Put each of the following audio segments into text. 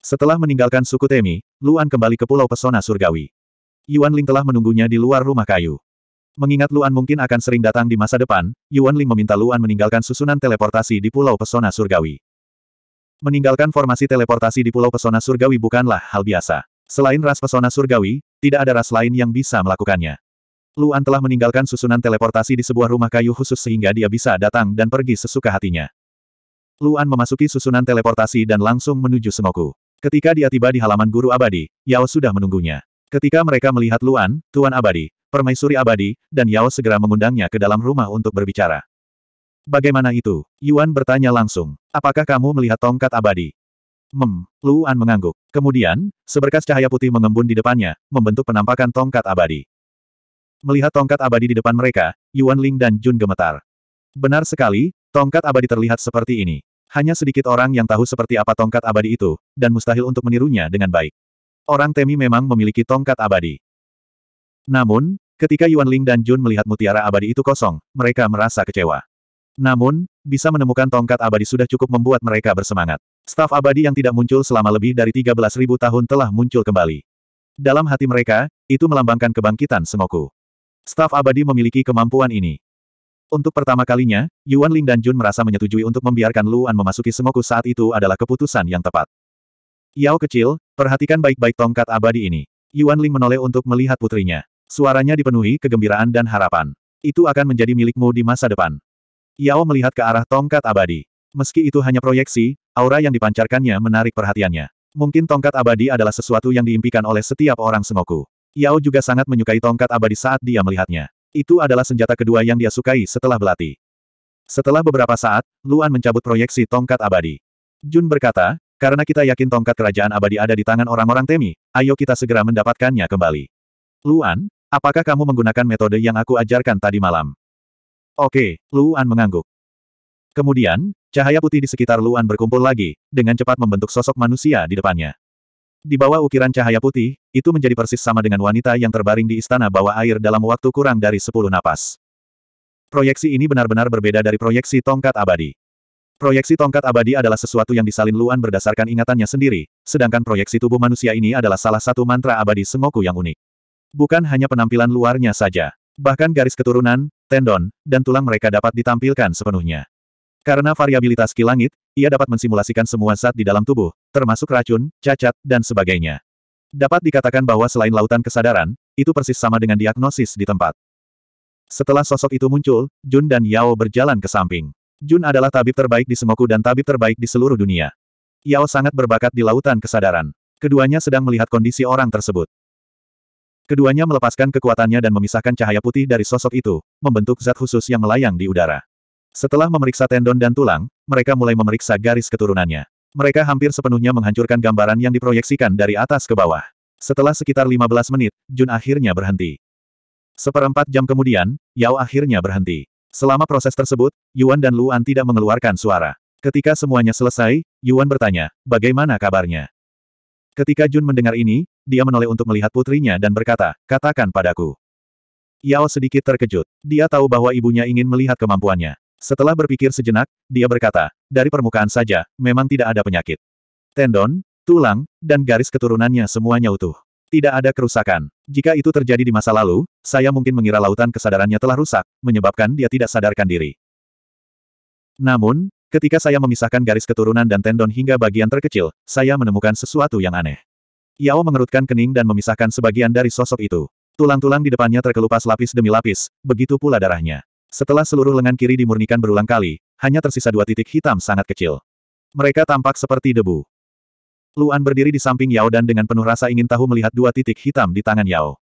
Setelah meninggalkan suku Temi, Luan kembali ke Pulau Pesona Surgawi. Yuan Ling telah menunggunya di luar rumah kayu. Mengingat Luan mungkin akan sering datang di masa depan, Yuan Ling meminta Luan meninggalkan susunan teleportasi di Pulau Pesona Surgawi. Meninggalkan formasi teleportasi di Pulau Pesona Surgawi bukanlah hal biasa. Selain ras Pesona Surgawi, tidak ada ras lain yang bisa melakukannya. Luan telah meninggalkan susunan teleportasi di sebuah rumah kayu khusus sehingga dia bisa datang dan pergi sesuka hatinya. Luan memasuki susunan teleportasi dan langsung menuju Sengoku. Ketika dia tiba di halaman guru abadi, Yao sudah menunggunya. Ketika mereka melihat Luan, Tuan Abadi, Permaisuri Abadi, dan Yao segera mengundangnya ke dalam rumah untuk berbicara. Bagaimana itu? Yuan bertanya langsung. Apakah kamu melihat tongkat abadi? Mem, Luan mengangguk. Kemudian, seberkas cahaya putih mengembun di depannya, membentuk penampakan tongkat abadi. Melihat tongkat abadi di depan mereka, Yuan Ling dan Jun gemetar. Benar sekali, tongkat abadi terlihat seperti ini. Hanya sedikit orang yang tahu seperti apa tongkat abadi itu, dan mustahil untuk menirunya dengan baik. Orang Temi memang memiliki tongkat abadi. Namun, ketika Yuan Ling dan Jun melihat mutiara abadi itu kosong, mereka merasa kecewa. Namun, bisa menemukan tongkat abadi sudah cukup membuat mereka bersemangat. Staf abadi yang tidak muncul selama lebih dari 13.000 tahun telah muncul kembali. Dalam hati mereka, itu melambangkan kebangkitan semoku. Staf abadi memiliki kemampuan ini. Untuk pertama kalinya, Yuan Ling dan Jun merasa menyetujui untuk membiarkan Luan memasuki semoku saat itu adalah keputusan yang tepat. Yao kecil, perhatikan baik-baik tongkat abadi ini. Yuan Ling menoleh untuk melihat putrinya. Suaranya dipenuhi kegembiraan dan harapan. Itu akan menjadi milikmu di masa depan. Yao melihat ke arah tongkat abadi. Meski itu hanya proyeksi, aura yang dipancarkannya menarik perhatiannya. Mungkin tongkat abadi adalah sesuatu yang diimpikan oleh setiap orang semoku. Yao juga sangat menyukai tongkat abadi saat dia melihatnya. Itu adalah senjata kedua yang dia sukai setelah belati. Setelah beberapa saat, Luan mencabut proyeksi tongkat abadi. Jun berkata, karena kita yakin tongkat kerajaan abadi ada di tangan orang-orang Temi, ayo kita segera mendapatkannya kembali. Luan, apakah kamu menggunakan metode yang aku ajarkan tadi malam? Oke, Luan mengangguk. Kemudian, cahaya putih di sekitar Luan berkumpul lagi, dengan cepat membentuk sosok manusia di depannya. Di bawah ukiran cahaya putih, itu menjadi persis sama dengan wanita yang terbaring di istana bawah air dalam waktu kurang dari sepuluh napas. Proyeksi ini benar-benar berbeda dari proyeksi tongkat abadi. Proyeksi tongkat abadi adalah sesuatu yang disalin Luan berdasarkan ingatannya sendiri, sedangkan proyeksi tubuh manusia ini adalah salah satu mantra abadi Sengoku yang unik. Bukan hanya penampilan luarnya saja. Bahkan garis keturunan, tendon, dan tulang mereka dapat ditampilkan sepenuhnya. Karena variabilitas ki ia dapat mensimulasikan semua zat di dalam tubuh, termasuk racun, cacat, dan sebagainya. Dapat dikatakan bahwa selain lautan kesadaran, itu persis sama dengan diagnosis di tempat. Setelah sosok itu muncul, Jun dan Yao berjalan ke samping. Jun adalah tabib terbaik di Semoku dan tabib terbaik di seluruh dunia. Yao sangat berbakat di lautan kesadaran. Keduanya sedang melihat kondisi orang tersebut. Keduanya melepaskan kekuatannya dan memisahkan cahaya putih dari sosok itu, membentuk zat khusus yang melayang di udara. Setelah memeriksa tendon dan tulang, mereka mulai memeriksa garis keturunannya. Mereka hampir sepenuhnya menghancurkan gambaran yang diproyeksikan dari atas ke bawah. Setelah sekitar 15 menit, Jun akhirnya berhenti. Seperempat jam kemudian, Yao akhirnya berhenti. Selama proses tersebut, Yuan dan Luan tidak mengeluarkan suara. Ketika semuanya selesai, Yuan bertanya, bagaimana kabarnya? Ketika Jun mendengar ini, dia menoleh untuk melihat putrinya dan berkata, katakan padaku. Yao sedikit terkejut. Dia tahu bahwa ibunya ingin melihat kemampuannya. Setelah berpikir sejenak, dia berkata, dari permukaan saja, memang tidak ada penyakit. Tendon, tulang, dan garis keturunannya semuanya utuh. Tidak ada kerusakan. Jika itu terjadi di masa lalu, saya mungkin mengira lautan kesadarannya telah rusak, menyebabkan dia tidak sadarkan diri. Namun, ketika saya memisahkan garis keturunan dan tendon hingga bagian terkecil, saya menemukan sesuatu yang aneh. Yao mengerutkan kening dan memisahkan sebagian dari sosok itu. Tulang-tulang di depannya terkelupas lapis demi lapis, begitu pula darahnya. Setelah seluruh lengan kiri dimurnikan berulang kali, hanya tersisa dua titik hitam sangat kecil. Mereka tampak seperti debu. Luan berdiri di samping Yao dan dengan penuh rasa ingin tahu melihat dua titik hitam di tangan Yao.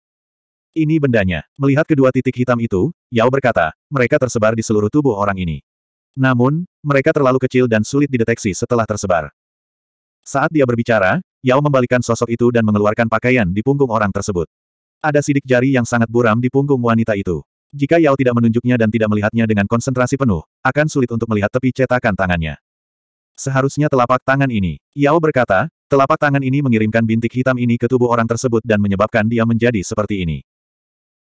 Ini bendanya. Melihat kedua titik hitam itu, Yao berkata, mereka tersebar di seluruh tubuh orang ini. Namun, mereka terlalu kecil dan sulit dideteksi setelah tersebar. Saat dia berbicara, Yao membalikan sosok itu dan mengeluarkan pakaian di punggung orang tersebut. Ada sidik jari yang sangat buram di punggung wanita itu. Jika Yao tidak menunjuknya dan tidak melihatnya dengan konsentrasi penuh, akan sulit untuk melihat tepi cetakan tangannya. Seharusnya telapak tangan ini. Yao berkata, telapak tangan ini mengirimkan bintik hitam ini ke tubuh orang tersebut dan menyebabkan dia menjadi seperti ini.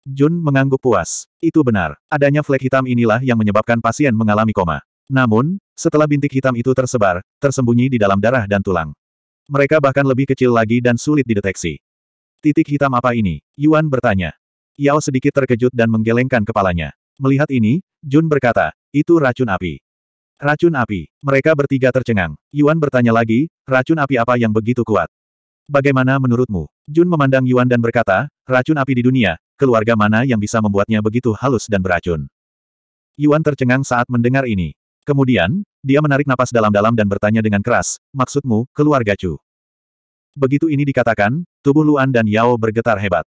Jun mengangguk puas. Itu benar. Adanya flek hitam inilah yang menyebabkan pasien mengalami koma. Namun, setelah bintik hitam itu tersebar, tersembunyi di dalam darah dan tulang. Mereka bahkan lebih kecil lagi dan sulit dideteksi. Titik hitam apa ini? Yuan bertanya. Yao sedikit terkejut dan menggelengkan kepalanya. Melihat ini, Jun berkata, itu racun api. Racun api. Mereka bertiga tercengang. Yuan bertanya lagi, racun api apa yang begitu kuat? Bagaimana menurutmu? Jun memandang Yuan dan berkata, racun api di dunia, keluarga mana yang bisa membuatnya begitu halus dan beracun? Yuan tercengang saat mendengar ini. Kemudian, dia menarik napas dalam-dalam dan bertanya dengan keras, maksudmu, keluarga Chu? Begitu ini dikatakan, tubuh Luan dan Yao bergetar hebat.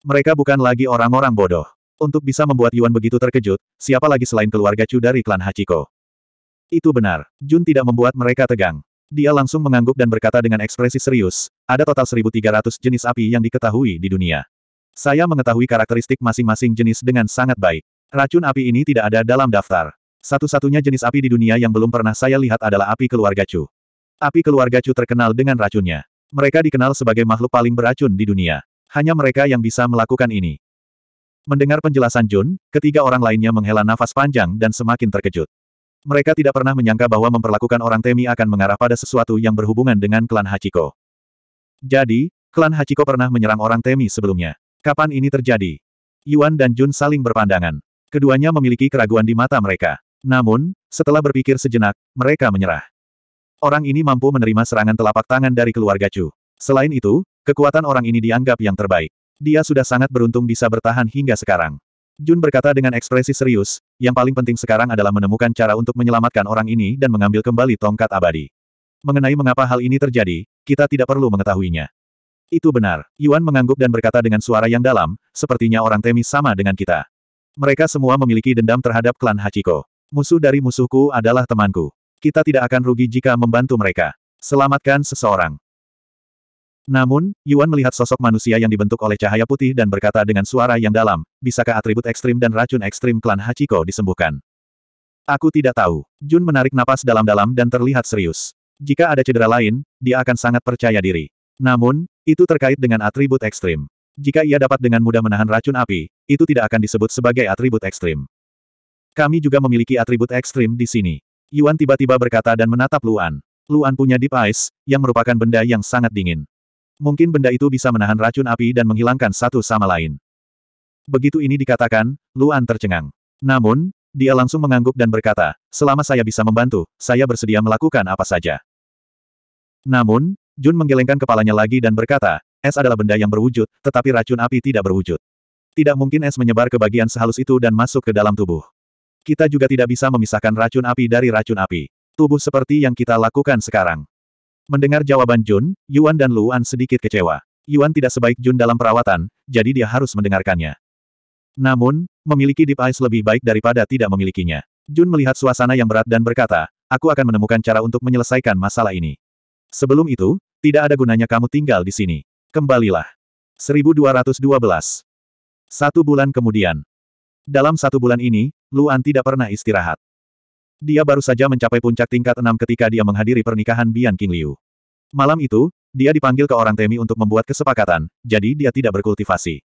Mereka bukan lagi orang-orang bodoh. Untuk bisa membuat Yuan begitu terkejut, siapa lagi selain keluarga Chu dari klan Hachiko? Itu benar, Jun tidak membuat mereka tegang. Dia langsung mengangguk dan berkata dengan ekspresi serius, ada total 1.300 jenis api yang diketahui di dunia. Saya mengetahui karakteristik masing-masing jenis dengan sangat baik. Racun api ini tidak ada dalam daftar. Satu-satunya jenis api di dunia yang belum pernah saya lihat adalah api keluarga Chu. Api keluarga Chu terkenal dengan racunnya. Mereka dikenal sebagai makhluk paling beracun di dunia. Hanya mereka yang bisa melakukan ini. Mendengar penjelasan Jun, ketiga orang lainnya menghela nafas panjang dan semakin terkejut. Mereka tidak pernah menyangka bahwa memperlakukan orang Temi akan mengarah pada sesuatu yang berhubungan dengan klan Hachiko. Jadi, klan Hachiko pernah menyerang orang Temi sebelumnya. Kapan ini terjadi? Yuan dan Jun saling berpandangan. Keduanya memiliki keraguan di mata mereka. Namun, setelah berpikir sejenak, mereka menyerah. Orang ini mampu menerima serangan telapak tangan dari keluarga Chu. Selain itu, Kekuatan orang ini dianggap yang terbaik. Dia sudah sangat beruntung bisa bertahan hingga sekarang. Jun berkata dengan ekspresi serius, yang paling penting sekarang adalah menemukan cara untuk menyelamatkan orang ini dan mengambil kembali tongkat abadi. Mengenai mengapa hal ini terjadi, kita tidak perlu mengetahuinya. Itu benar, Yuan mengangguk dan berkata dengan suara yang dalam, sepertinya orang Temi sama dengan kita. Mereka semua memiliki dendam terhadap klan Hachiko. Musuh dari musuhku adalah temanku. Kita tidak akan rugi jika membantu mereka. Selamatkan seseorang. Namun, Yuan melihat sosok manusia yang dibentuk oleh cahaya putih dan berkata dengan suara yang dalam, bisakah atribut ekstrim dan racun ekstrim klan Hachiko disembuhkan? Aku tidak tahu. Jun menarik napas dalam-dalam dan terlihat serius. Jika ada cedera lain, dia akan sangat percaya diri. Namun, itu terkait dengan atribut ekstrim. Jika ia dapat dengan mudah menahan racun api, itu tidak akan disebut sebagai atribut ekstrim. Kami juga memiliki atribut ekstrim di sini. Yuan tiba-tiba berkata dan menatap Luan. Luan punya deep ice, yang merupakan benda yang sangat dingin. Mungkin benda itu bisa menahan racun api dan menghilangkan satu sama lain. Begitu ini dikatakan, Luan tercengang. Namun, dia langsung mengangguk dan berkata, selama saya bisa membantu, saya bersedia melakukan apa saja. Namun, Jun menggelengkan kepalanya lagi dan berkata, es adalah benda yang berwujud, tetapi racun api tidak berwujud. Tidak mungkin es menyebar ke bagian sehalus itu dan masuk ke dalam tubuh. Kita juga tidak bisa memisahkan racun api dari racun api. Tubuh seperti yang kita lakukan sekarang. Mendengar jawaban Jun, Yuan dan Luan sedikit kecewa. Yuan tidak sebaik Jun dalam perawatan, jadi dia harus mendengarkannya. Namun, memiliki Deep Eyes lebih baik daripada tidak memilikinya. Jun melihat suasana yang berat dan berkata, aku akan menemukan cara untuk menyelesaikan masalah ini. Sebelum itu, tidak ada gunanya kamu tinggal di sini. Kembalilah. 1212. Satu bulan kemudian. Dalam satu bulan ini, Luan tidak pernah istirahat. Dia baru saja mencapai puncak tingkat enam ketika dia menghadiri pernikahan Bian King Liu. Malam itu, dia dipanggil ke orang Temi untuk membuat kesepakatan, jadi dia tidak berkultivasi.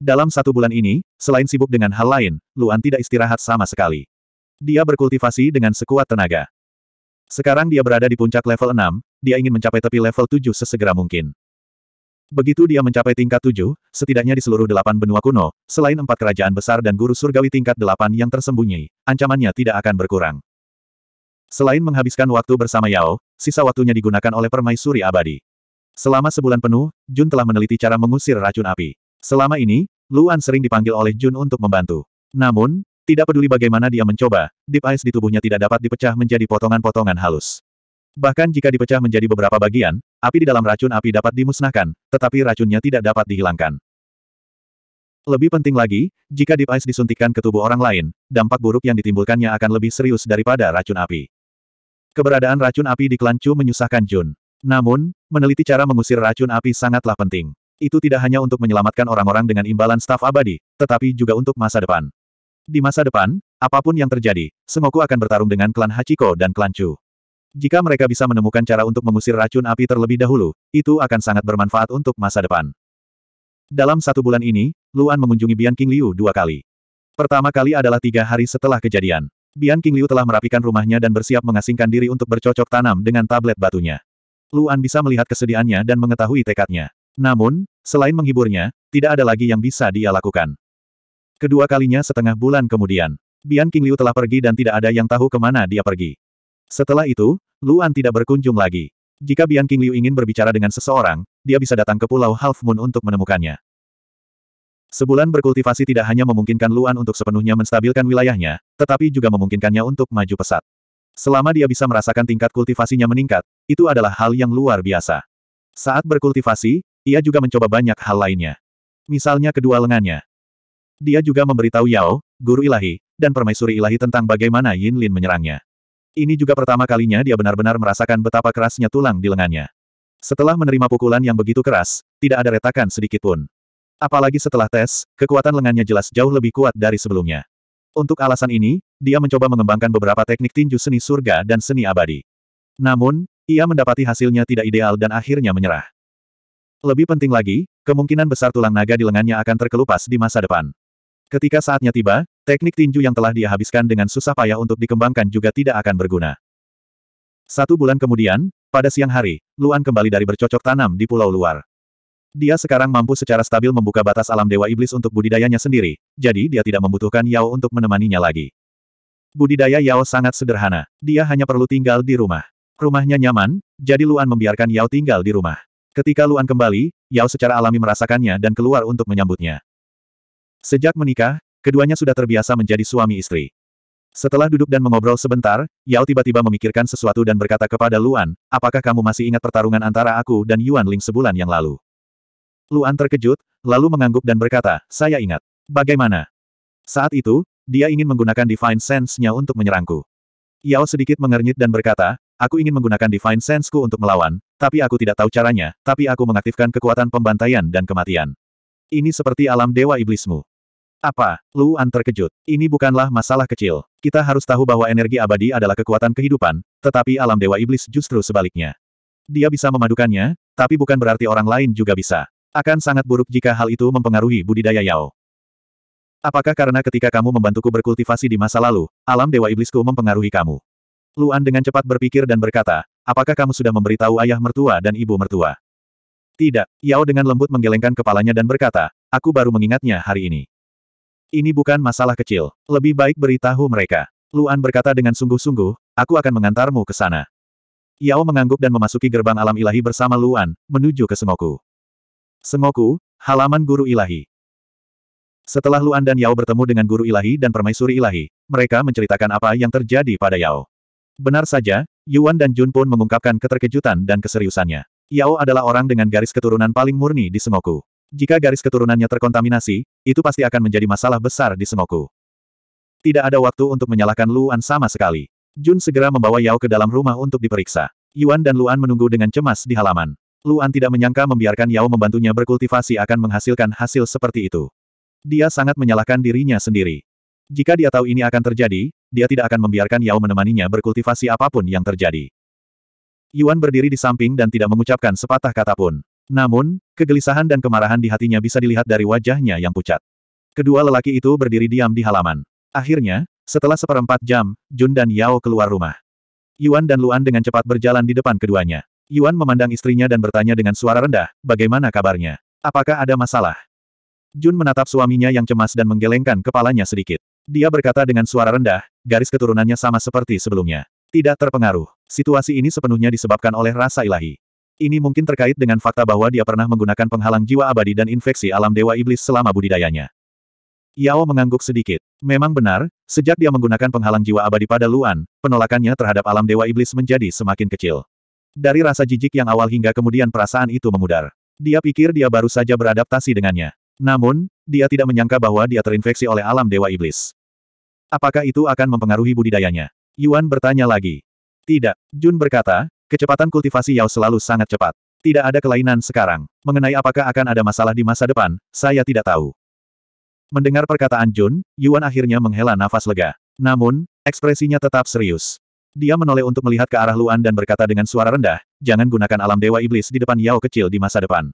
Dalam satu bulan ini, selain sibuk dengan hal lain, Luan tidak istirahat sama sekali. Dia berkultivasi dengan sekuat tenaga. Sekarang dia berada di puncak level 6, dia ingin mencapai tepi level 7 sesegera mungkin. Begitu dia mencapai tingkat 7, setidaknya di seluruh delapan benua kuno, selain empat kerajaan besar dan guru surgawi tingkat 8 yang tersembunyi, ancamannya tidak akan berkurang. Selain menghabiskan waktu bersama Yao, sisa waktunya digunakan oleh permaisuri abadi. Selama sebulan penuh, Jun telah meneliti cara mengusir racun api. Selama ini, Luan sering dipanggil oleh Jun untuk membantu. Namun, tidak peduli bagaimana dia mencoba, deep ice di tubuhnya tidak dapat dipecah menjadi potongan-potongan halus. Bahkan jika dipecah menjadi beberapa bagian, api di dalam racun api dapat dimusnahkan, tetapi racunnya tidak dapat dihilangkan. Lebih penting lagi, jika deep ice disuntikkan ke tubuh orang lain, dampak buruk yang ditimbulkannya akan lebih serius daripada racun api. Keberadaan racun api di klan Chu menyusahkan Jun. Namun, meneliti cara mengusir racun api sangatlah penting. Itu tidak hanya untuk menyelamatkan orang-orang dengan imbalan staf abadi, tetapi juga untuk masa depan. Di masa depan, apapun yang terjadi, Sengoku akan bertarung dengan klan Hachiko dan klan Chu. Jika mereka bisa menemukan cara untuk mengusir racun api terlebih dahulu, itu akan sangat bermanfaat untuk masa depan. Dalam satu bulan ini, Luan mengunjungi Bian King Liu dua kali. Pertama kali adalah tiga hari setelah kejadian. Bian King Liu telah merapikan rumahnya dan bersiap mengasingkan diri untuk bercocok tanam dengan tablet batunya. Luan bisa melihat kesediaannya dan mengetahui tekadnya. Namun, selain menghiburnya, tidak ada lagi yang bisa dia lakukan. Kedua kalinya setengah bulan kemudian, Bian King Liu telah pergi dan tidak ada yang tahu kemana dia pergi. Setelah itu, Luan tidak berkunjung lagi. Jika Bian King Liu ingin berbicara dengan seseorang, dia bisa datang ke Pulau Half Moon untuk menemukannya. Sebulan berkultivasi tidak hanya memungkinkan Luan untuk sepenuhnya menstabilkan wilayahnya, tetapi juga memungkinkannya untuk maju pesat. Selama dia bisa merasakan tingkat kultivasinya meningkat, itu adalah hal yang luar biasa. Saat berkultivasi, ia juga mencoba banyak hal lainnya. Misalnya kedua lengannya. Dia juga memberitahu Yao, guru ilahi, dan permaisuri ilahi tentang bagaimana Yin Lin menyerangnya. Ini juga pertama kalinya dia benar-benar merasakan betapa kerasnya tulang di lengannya. Setelah menerima pukulan yang begitu keras, tidak ada retakan sedikit pun. Apalagi setelah tes, kekuatan lengannya jelas jauh lebih kuat dari sebelumnya. Untuk alasan ini, dia mencoba mengembangkan beberapa teknik tinju seni surga dan seni abadi. Namun, ia mendapati hasilnya tidak ideal dan akhirnya menyerah. Lebih penting lagi, kemungkinan besar tulang naga di lengannya akan terkelupas di masa depan. Ketika saatnya tiba, teknik tinju yang telah dia habiskan dengan susah payah untuk dikembangkan juga tidak akan berguna. Satu bulan kemudian, pada siang hari, Luan kembali dari bercocok tanam di pulau luar. Dia sekarang mampu secara stabil membuka batas alam Dewa Iblis untuk budidayanya sendiri, jadi dia tidak membutuhkan Yao untuk menemaninya lagi. Budidaya Yao sangat sederhana. Dia hanya perlu tinggal di rumah. Rumahnya nyaman, jadi Luan membiarkan Yao tinggal di rumah. Ketika Luan kembali, Yao secara alami merasakannya dan keluar untuk menyambutnya. Sejak menikah, keduanya sudah terbiasa menjadi suami istri. Setelah duduk dan mengobrol sebentar, Yao tiba-tiba memikirkan sesuatu dan berkata kepada Luan, apakah kamu masih ingat pertarungan antara aku dan Yuan Ling sebulan yang lalu? Luan terkejut, lalu mengangguk dan berkata, saya ingat. Bagaimana? Saat itu, dia ingin menggunakan Divine Sense-nya untuk menyerangku. Yao sedikit mengernyit dan berkata, aku ingin menggunakan Divine Sense-ku untuk melawan, tapi aku tidak tahu caranya, tapi aku mengaktifkan kekuatan pembantaian dan kematian. Ini seperti alam dewa iblismu. Apa? Luan terkejut. Ini bukanlah masalah kecil. Kita harus tahu bahwa energi abadi adalah kekuatan kehidupan, tetapi alam dewa iblis justru sebaliknya. Dia bisa memadukannya, tapi bukan berarti orang lain juga bisa. Akan sangat buruk jika hal itu mempengaruhi budidaya Yao. Apakah karena ketika kamu membantuku berkultivasi di masa lalu, alam dewa iblisku mempengaruhi kamu? Luan dengan cepat berpikir dan berkata, apakah kamu sudah memberitahu ayah mertua dan ibu mertua? Tidak, Yao dengan lembut menggelengkan kepalanya dan berkata, aku baru mengingatnya hari ini. Ini bukan masalah kecil, lebih baik beritahu mereka. Luan berkata dengan sungguh-sungguh, aku akan mengantarmu ke sana. Yao mengangguk dan memasuki gerbang alam ilahi bersama Luan, menuju ke Sengoku. Sengoku, halaman guru ilahi. Setelah Luan dan Yao bertemu dengan guru ilahi dan permaisuri ilahi, mereka menceritakan apa yang terjadi pada Yao. Benar saja, Yuan dan Jun pun mengungkapkan keterkejutan dan keseriusannya. Yao adalah orang dengan garis keturunan paling murni di Sengoku. Jika garis keturunannya terkontaminasi, itu pasti akan menjadi masalah besar di Sengoku. Tidak ada waktu untuk menyalahkan Luan sama sekali. Jun segera membawa Yao ke dalam rumah untuk diperiksa. Yuan dan Luan menunggu dengan cemas di halaman. Luan tidak menyangka membiarkan Yao membantunya berkultivasi akan menghasilkan hasil seperti itu. Dia sangat menyalahkan dirinya sendiri. Jika dia tahu ini akan terjadi, dia tidak akan membiarkan Yao menemaninya berkultivasi apapun yang terjadi. Yuan berdiri di samping dan tidak mengucapkan sepatah kata pun. Namun, kegelisahan dan kemarahan di hatinya bisa dilihat dari wajahnya yang pucat. Kedua lelaki itu berdiri diam di halaman. Akhirnya, setelah seperempat jam, Jun dan Yao keluar rumah. Yuan dan Luan dengan cepat berjalan di depan keduanya. Yuan memandang istrinya dan bertanya dengan suara rendah, bagaimana kabarnya? Apakah ada masalah? Jun menatap suaminya yang cemas dan menggelengkan kepalanya sedikit. Dia berkata dengan suara rendah, garis keturunannya sama seperti sebelumnya. Tidak terpengaruh. Situasi ini sepenuhnya disebabkan oleh rasa ilahi. Ini mungkin terkait dengan fakta bahwa dia pernah menggunakan penghalang jiwa abadi dan infeksi alam dewa iblis selama budidayanya. Yao mengangguk sedikit. Memang benar, sejak dia menggunakan penghalang jiwa abadi pada Luan, penolakannya terhadap alam dewa iblis menjadi semakin kecil. Dari rasa jijik yang awal hingga kemudian perasaan itu memudar. Dia pikir dia baru saja beradaptasi dengannya. Namun, dia tidak menyangka bahwa dia terinfeksi oleh alam Dewa Iblis. Apakah itu akan mempengaruhi budidayanya? Yuan bertanya lagi. Tidak, Jun berkata, kecepatan kultivasi Yao selalu sangat cepat. Tidak ada kelainan sekarang. Mengenai apakah akan ada masalah di masa depan, saya tidak tahu. Mendengar perkataan Jun, Yuan akhirnya menghela nafas lega. Namun, ekspresinya tetap serius. Dia menoleh untuk melihat ke arah Luan dan berkata dengan suara rendah, jangan gunakan alam dewa iblis di depan Yao kecil di masa depan.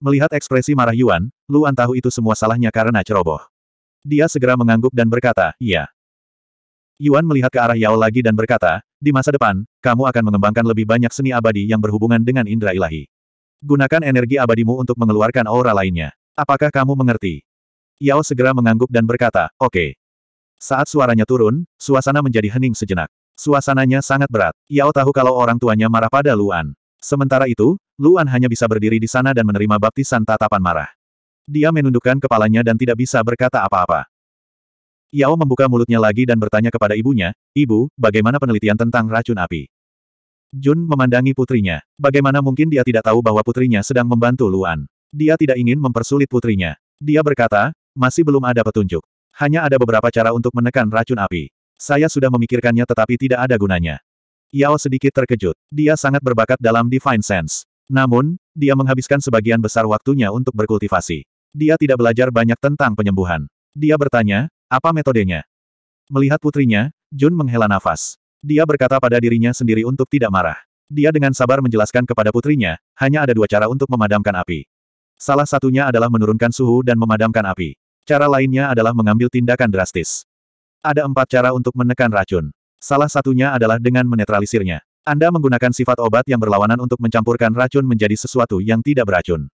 Melihat ekspresi marah Yuan, Luan tahu itu semua salahnya karena ceroboh. Dia segera mengangguk dan berkata, iya. Yuan melihat ke arah Yao lagi dan berkata, di masa depan, kamu akan mengembangkan lebih banyak seni abadi yang berhubungan dengan indera ilahi. Gunakan energi abadimu untuk mengeluarkan aura lainnya. Apakah kamu mengerti? Yao segera mengangguk dan berkata, oke. Okay. Saat suaranya turun, suasana menjadi hening sejenak. Suasananya sangat berat. Yao tahu kalau orang tuanya marah pada Luan. Sementara itu, Luan hanya bisa berdiri di sana dan menerima baptisan tatapan marah. Dia menundukkan kepalanya dan tidak bisa berkata apa-apa. Yao membuka mulutnya lagi dan bertanya kepada ibunya, Ibu, bagaimana penelitian tentang racun api? Jun memandangi putrinya. Bagaimana mungkin dia tidak tahu bahwa putrinya sedang membantu Luan? Dia tidak ingin mempersulit putrinya. Dia berkata, masih belum ada petunjuk. Hanya ada beberapa cara untuk menekan racun api. Saya sudah memikirkannya tetapi tidak ada gunanya. Yao sedikit terkejut. Dia sangat berbakat dalam Divine Sense. Namun, dia menghabiskan sebagian besar waktunya untuk berkultivasi. Dia tidak belajar banyak tentang penyembuhan. Dia bertanya, apa metodenya? Melihat putrinya, Jun menghela nafas. Dia berkata pada dirinya sendiri untuk tidak marah. Dia dengan sabar menjelaskan kepada putrinya, hanya ada dua cara untuk memadamkan api. Salah satunya adalah menurunkan suhu dan memadamkan api. Cara lainnya adalah mengambil tindakan drastis. Ada empat cara untuk menekan racun. Salah satunya adalah dengan menetralisirnya. Anda menggunakan sifat obat yang berlawanan untuk mencampurkan racun menjadi sesuatu yang tidak beracun.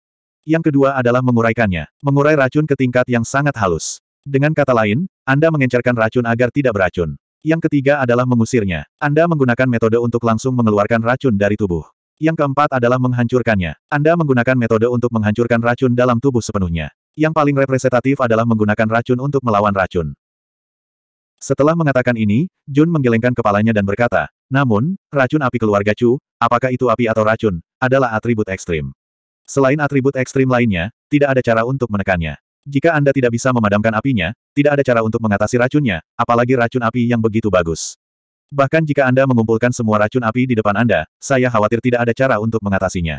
Yang kedua adalah menguraikannya, mengurai racun ke tingkat yang sangat halus. Dengan kata lain, Anda mengencerkan racun agar tidak beracun. Yang ketiga adalah mengusirnya. Anda menggunakan metode untuk langsung mengeluarkan racun dari tubuh. Yang keempat adalah menghancurkannya. Anda menggunakan metode untuk menghancurkan racun dalam tubuh sepenuhnya. Yang paling representatif adalah menggunakan racun untuk melawan racun. Setelah mengatakan ini, Jun menggelengkan kepalanya dan berkata, namun, racun api keluarga Chu, apakah itu api atau racun, adalah atribut ekstrim. Selain atribut ekstrim lainnya, tidak ada cara untuk menekannya. Jika Anda tidak bisa memadamkan apinya, tidak ada cara untuk mengatasi racunnya, apalagi racun api yang begitu bagus. Bahkan jika Anda mengumpulkan semua racun api di depan Anda, saya khawatir tidak ada cara untuk mengatasinya.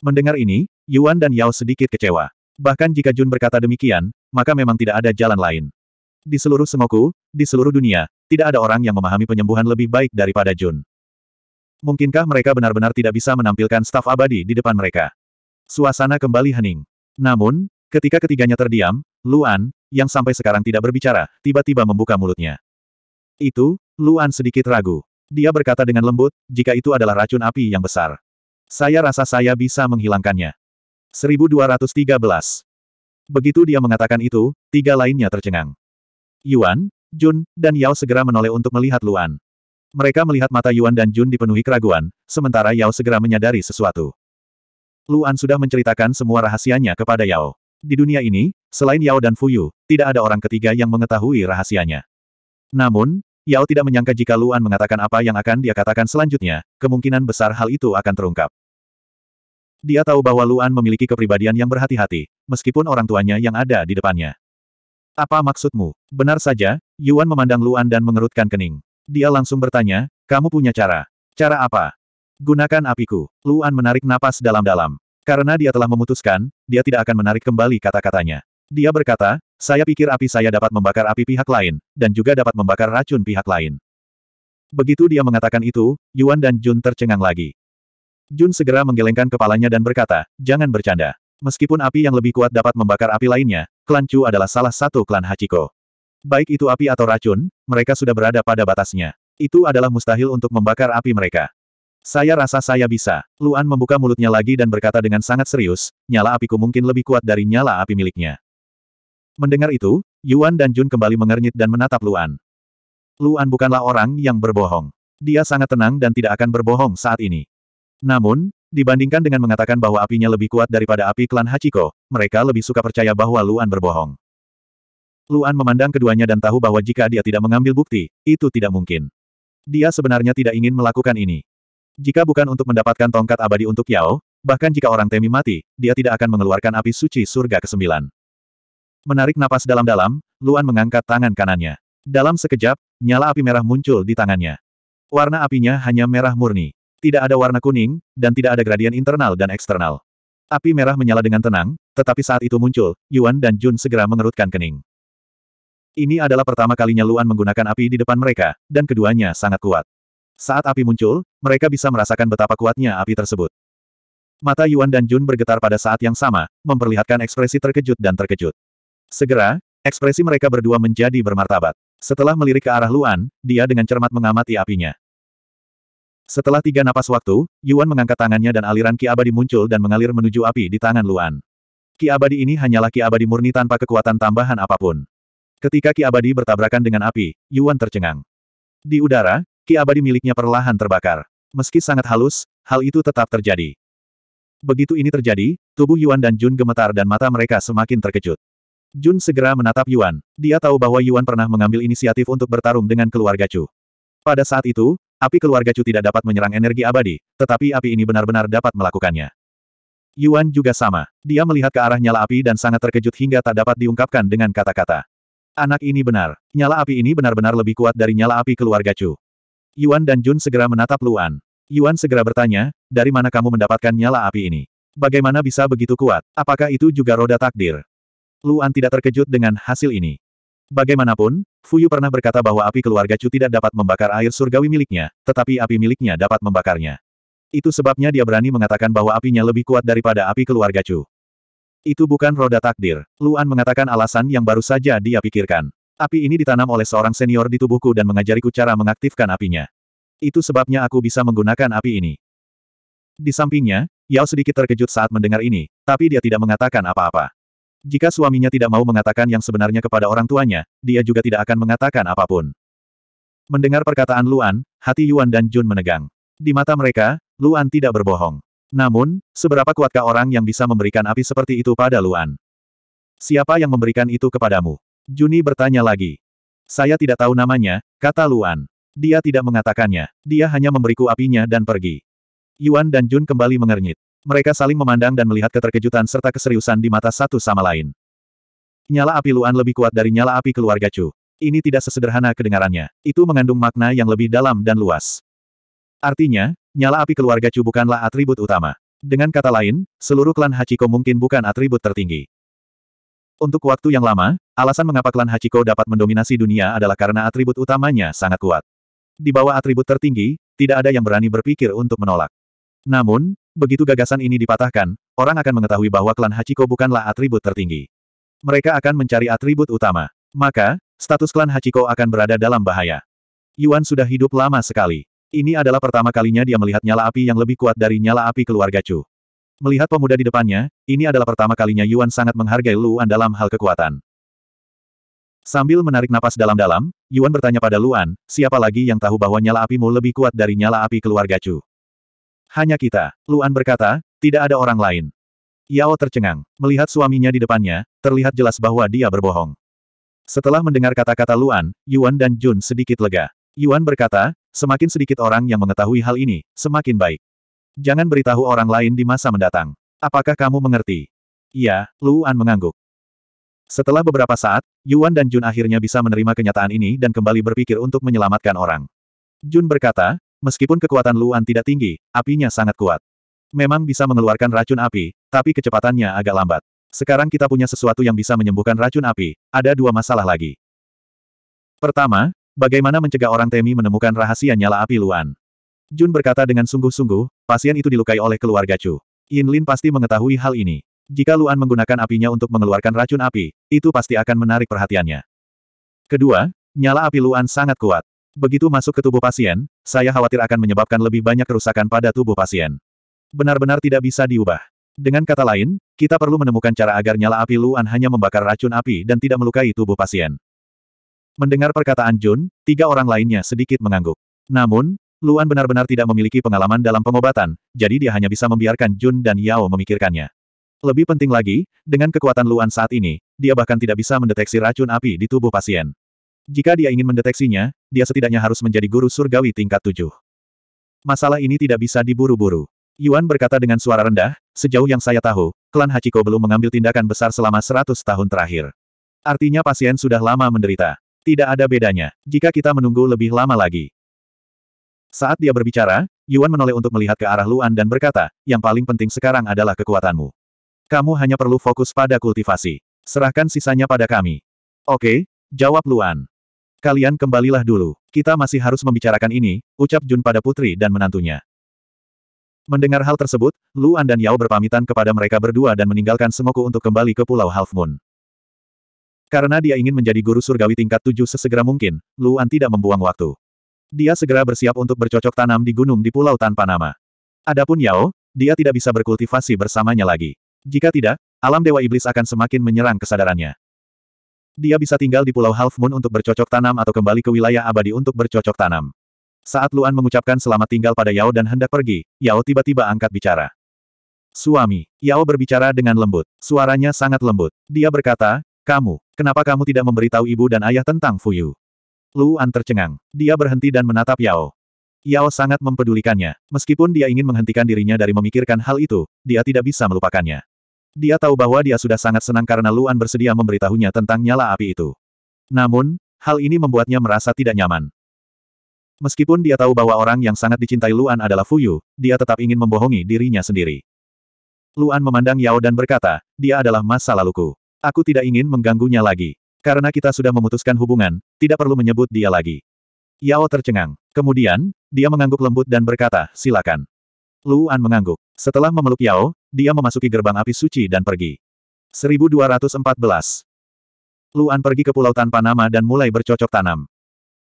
Mendengar ini, Yuan dan Yao sedikit kecewa. Bahkan jika Jun berkata demikian, maka memang tidak ada jalan lain. Di seluruh semoku, di seluruh dunia, tidak ada orang yang memahami penyembuhan lebih baik daripada Jun. Mungkinkah mereka benar-benar tidak bisa menampilkan staf abadi di depan mereka? Suasana kembali hening. Namun, ketika ketiganya terdiam, Luan, yang sampai sekarang tidak berbicara, tiba-tiba membuka mulutnya. Itu, Luan sedikit ragu. Dia berkata dengan lembut, jika itu adalah racun api yang besar. Saya rasa saya bisa menghilangkannya. 1213. Begitu dia mengatakan itu, tiga lainnya tercengang. Yuan, Jun, dan Yao segera menoleh untuk melihat Luan. Mereka melihat mata Yuan dan Jun dipenuhi keraguan, sementara Yao segera menyadari sesuatu. Luan sudah menceritakan semua rahasianya kepada Yao. Di dunia ini, selain Yao dan Fuyu, tidak ada orang ketiga yang mengetahui rahasianya. Namun, Yao tidak menyangka jika Luan mengatakan apa yang akan dia katakan selanjutnya, kemungkinan besar hal itu akan terungkap. Dia tahu bahwa Luan memiliki kepribadian yang berhati-hati, meskipun orang tuanya yang ada di depannya. Apa maksudmu? Benar saja, Yuan memandang Luan dan mengerutkan kening. Dia langsung bertanya, kamu punya cara. Cara apa? Gunakan apiku. Luan menarik napas dalam-dalam. Karena dia telah memutuskan, dia tidak akan menarik kembali kata-katanya. Dia berkata, saya pikir api saya dapat membakar api pihak lain, dan juga dapat membakar racun pihak lain. Begitu dia mengatakan itu, Yuan dan Jun tercengang lagi. Jun segera menggelengkan kepalanya dan berkata, jangan bercanda. Meskipun api yang lebih kuat dapat membakar api lainnya, klan Chu adalah salah satu klan Hachiko. Baik itu api atau racun, mereka sudah berada pada batasnya. Itu adalah mustahil untuk membakar api mereka. Saya rasa saya bisa. Luan membuka mulutnya lagi dan berkata dengan sangat serius, nyala apiku mungkin lebih kuat dari nyala api miliknya. Mendengar itu, Yuan dan Jun kembali mengernyit dan menatap Luan. Luan bukanlah orang yang berbohong. Dia sangat tenang dan tidak akan berbohong saat ini. Namun, Dibandingkan dengan mengatakan bahwa apinya lebih kuat daripada api klan Hachiko, mereka lebih suka percaya bahwa Luan berbohong. Luan memandang keduanya dan tahu bahwa jika dia tidak mengambil bukti, itu tidak mungkin. Dia sebenarnya tidak ingin melakukan ini. Jika bukan untuk mendapatkan tongkat abadi untuk Yao, bahkan jika orang Temi mati, dia tidak akan mengeluarkan api suci surga ke-9. Menarik napas dalam-dalam, Luan mengangkat tangan kanannya. Dalam sekejap, nyala api merah muncul di tangannya. Warna apinya hanya merah murni. Tidak ada warna kuning, dan tidak ada gradien internal dan eksternal. Api merah menyala dengan tenang, tetapi saat itu muncul, Yuan dan Jun segera mengerutkan kening. Ini adalah pertama kalinya Luan menggunakan api di depan mereka, dan keduanya sangat kuat. Saat api muncul, mereka bisa merasakan betapa kuatnya api tersebut. Mata Yuan dan Jun bergetar pada saat yang sama, memperlihatkan ekspresi terkejut dan terkejut. Segera, ekspresi mereka berdua menjadi bermartabat. Setelah melirik ke arah Luan, dia dengan cermat mengamati apinya. Setelah tiga napas waktu, Yuan mengangkat tangannya dan aliran ki abadi muncul dan mengalir menuju api di tangan Luan. Ki abadi ini hanyalah ki abadi murni tanpa kekuatan tambahan apapun. Ketika ki abadi bertabrakan dengan api, Yuan tercengang. Di udara, ki abadi miliknya perlahan terbakar. Meski sangat halus, hal itu tetap terjadi. Begitu ini terjadi, tubuh Yuan dan Jun gemetar dan mata mereka semakin terkejut. Jun segera menatap Yuan. Dia tahu bahwa Yuan pernah mengambil inisiatif untuk bertarung dengan keluarga Chu. Pada saat itu, Api keluarga Chu tidak dapat menyerang energi abadi, tetapi api ini benar-benar dapat melakukannya. Yuan juga sama. Dia melihat ke arah nyala api dan sangat terkejut hingga tak dapat diungkapkan dengan kata-kata. Anak ini benar. Nyala api ini benar-benar lebih kuat dari nyala api keluarga Chu. Yuan dan Jun segera menatap Luan. Yuan segera bertanya, dari mana kamu mendapatkan nyala api ini? Bagaimana bisa begitu kuat? Apakah itu juga roda takdir? Luan tidak terkejut dengan hasil ini. Bagaimanapun, Fuyu pernah berkata bahwa api keluarga Chu tidak dapat membakar air surgawi miliknya, tetapi api miliknya dapat membakarnya. Itu sebabnya dia berani mengatakan bahwa apinya lebih kuat daripada api keluarga Chu. Itu bukan roda takdir. Luan mengatakan alasan yang baru saja dia pikirkan. Api ini ditanam oleh seorang senior di tubuhku dan mengajariku cara mengaktifkan apinya. Itu sebabnya aku bisa menggunakan api ini. Di sampingnya, Yao sedikit terkejut saat mendengar ini, tapi dia tidak mengatakan apa-apa. Jika suaminya tidak mau mengatakan yang sebenarnya kepada orang tuanya, dia juga tidak akan mengatakan apapun. Mendengar perkataan Luan, hati Yuan dan Jun menegang. Di mata mereka, Luan tidak berbohong. Namun, seberapa kuatkah orang yang bisa memberikan api seperti itu pada Luan? Siapa yang memberikan itu kepadamu? Juni bertanya lagi. Saya tidak tahu namanya, kata Luan. Dia tidak mengatakannya. Dia hanya memberiku apinya dan pergi. Yuan dan Jun kembali mengernyit. Mereka saling memandang dan melihat keterkejutan serta keseriusan di mata satu sama lain. Nyala api Luan lebih kuat dari nyala api keluarga Chu. Ini tidak sesederhana kedengarannya. Itu mengandung makna yang lebih dalam dan luas. Artinya, nyala api keluarga Chu bukanlah atribut utama. Dengan kata lain, seluruh klan Hachiko mungkin bukan atribut tertinggi. Untuk waktu yang lama, alasan mengapa klan Hachiko dapat mendominasi dunia adalah karena atribut utamanya sangat kuat. Di bawah atribut tertinggi, tidak ada yang berani berpikir untuk menolak. Namun, Begitu gagasan ini dipatahkan, orang akan mengetahui bahwa klan Hachiko bukanlah atribut tertinggi. Mereka akan mencari atribut utama. Maka, status klan Hachiko akan berada dalam bahaya. Yuan sudah hidup lama sekali. Ini adalah pertama kalinya dia melihat nyala api yang lebih kuat dari nyala api keluarga Chu. Melihat pemuda di depannya, ini adalah pertama kalinya Yuan sangat menghargai Luan dalam hal kekuatan. Sambil menarik napas dalam-dalam, Yuan bertanya pada Luan, siapa lagi yang tahu bahwa nyala apimu lebih kuat dari nyala api keluarga Chu? Hanya kita, Luan berkata, tidak ada orang lain. Yao tercengang, melihat suaminya di depannya, terlihat jelas bahwa dia berbohong. Setelah mendengar kata-kata Luan, Yuan dan Jun sedikit lega. Yuan berkata, semakin sedikit orang yang mengetahui hal ini, semakin baik. Jangan beritahu orang lain di masa mendatang. Apakah kamu mengerti? Iya, Luan mengangguk. Setelah beberapa saat, Yuan dan Jun akhirnya bisa menerima kenyataan ini dan kembali berpikir untuk menyelamatkan orang. Jun berkata, Meskipun kekuatan Luan tidak tinggi, apinya sangat kuat. Memang bisa mengeluarkan racun api, tapi kecepatannya agak lambat. Sekarang kita punya sesuatu yang bisa menyembuhkan racun api, ada dua masalah lagi. Pertama, bagaimana mencegah orang Temi menemukan rahasia nyala api Luan? Jun berkata dengan sungguh-sungguh, pasien itu dilukai oleh keluarga Chu. Yin Lin pasti mengetahui hal ini. Jika Luan menggunakan apinya untuk mengeluarkan racun api, itu pasti akan menarik perhatiannya. Kedua, nyala api Luan sangat kuat. Begitu masuk ke tubuh pasien, saya khawatir akan menyebabkan lebih banyak kerusakan pada tubuh pasien. Benar-benar tidak bisa diubah. Dengan kata lain, kita perlu menemukan cara agar nyala api Luan hanya membakar racun api dan tidak melukai tubuh pasien. Mendengar perkataan Jun, tiga orang lainnya sedikit mengangguk. Namun, Luan benar-benar tidak memiliki pengalaman dalam pengobatan, jadi dia hanya bisa membiarkan Jun dan Yao memikirkannya. Lebih penting lagi, dengan kekuatan Luan saat ini, dia bahkan tidak bisa mendeteksi racun api di tubuh pasien. Jika dia ingin mendeteksinya, dia setidaknya harus menjadi guru surgawi tingkat tujuh. Masalah ini tidak bisa diburu-buru. Yuan berkata dengan suara rendah, sejauh yang saya tahu, klan Hachiko belum mengambil tindakan besar selama seratus tahun terakhir. Artinya pasien sudah lama menderita. Tidak ada bedanya, jika kita menunggu lebih lama lagi. Saat dia berbicara, Yuan menoleh untuk melihat ke arah Luan dan berkata, yang paling penting sekarang adalah kekuatanmu. Kamu hanya perlu fokus pada kultivasi. Serahkan sisanya pada kami. Oke, jawab Luan. Kalian kembalilah dulu, kita masih harus membicarakan ini, ucap Jun pada putri dan menantunya. Mendengar hal tersebut, Luan dan Yao berpamitan kepada mereka berdua dan meninggalkan Sengoku untuk kembali ke Pulau Half Moon. Karena dia ingin menjadi guru surgawi tingkat tujuh sesegera mungkin, Luan tidak membuang waktu. Dia segera bersiap untuk bercocok tanam di gunung di pulau tanpa nama. Adapun Yao, dia tidak bisa berkultivasi bersamanya lagi. Jika tidak, alam Dewa Iblis akan semakin menyerang kesadarannya. Dia bisa tinggal di Pulau Half Moon untuk bercocok tanam atau kembali ke wilayah abadi untuk bercocok tanam. Saat Luan mengucapkan selamat tinggal pada Yao dan hendak pergi, Yao tiba-tiba angkat bicara. Suami, Yao berbicara dengan lembut. Suaranya sangat lembut. Dia berkata, kamu, kenapa kamu tidak memberitahu ibu dan ayah tentang Fuyu? Luan tercengang. Dia berhenti dan menatap Yao. Yao sangat mempedulikannya. Meskipun dia ingin menghentikan dirinya dari memikirkan hal itu, dia tidak bisa melupakannya. Dia tahu bahwa dia sudah sangat senang karena Luan bersedia memberitahunya tentang nyala api itu. Namun, hal ini membuatnya merasa tidak nyaman. Meskipun dia tahu bahwa orang yang sangat dicintai Luan adalah Fuyu, dia tetap ingin membohongi dirinya sendiri. Luan memandang Yao dan berkata, dia adalah masa laluku. Aku tidak ingin mengganggunya lagi. Karena kita sudah memutuskan hubungan, tidak perlu menyebut dia lagi. Yao tercengang. Kemudian, dia mengangguk lembut dan berkata, silakan. Luan mengangguk. Setelah memeluk Yao, dia memasuki gerbang api suci dan pergi. 1214. Luan pergi ke pulau tanpa nama dan mulai bercocok tanam.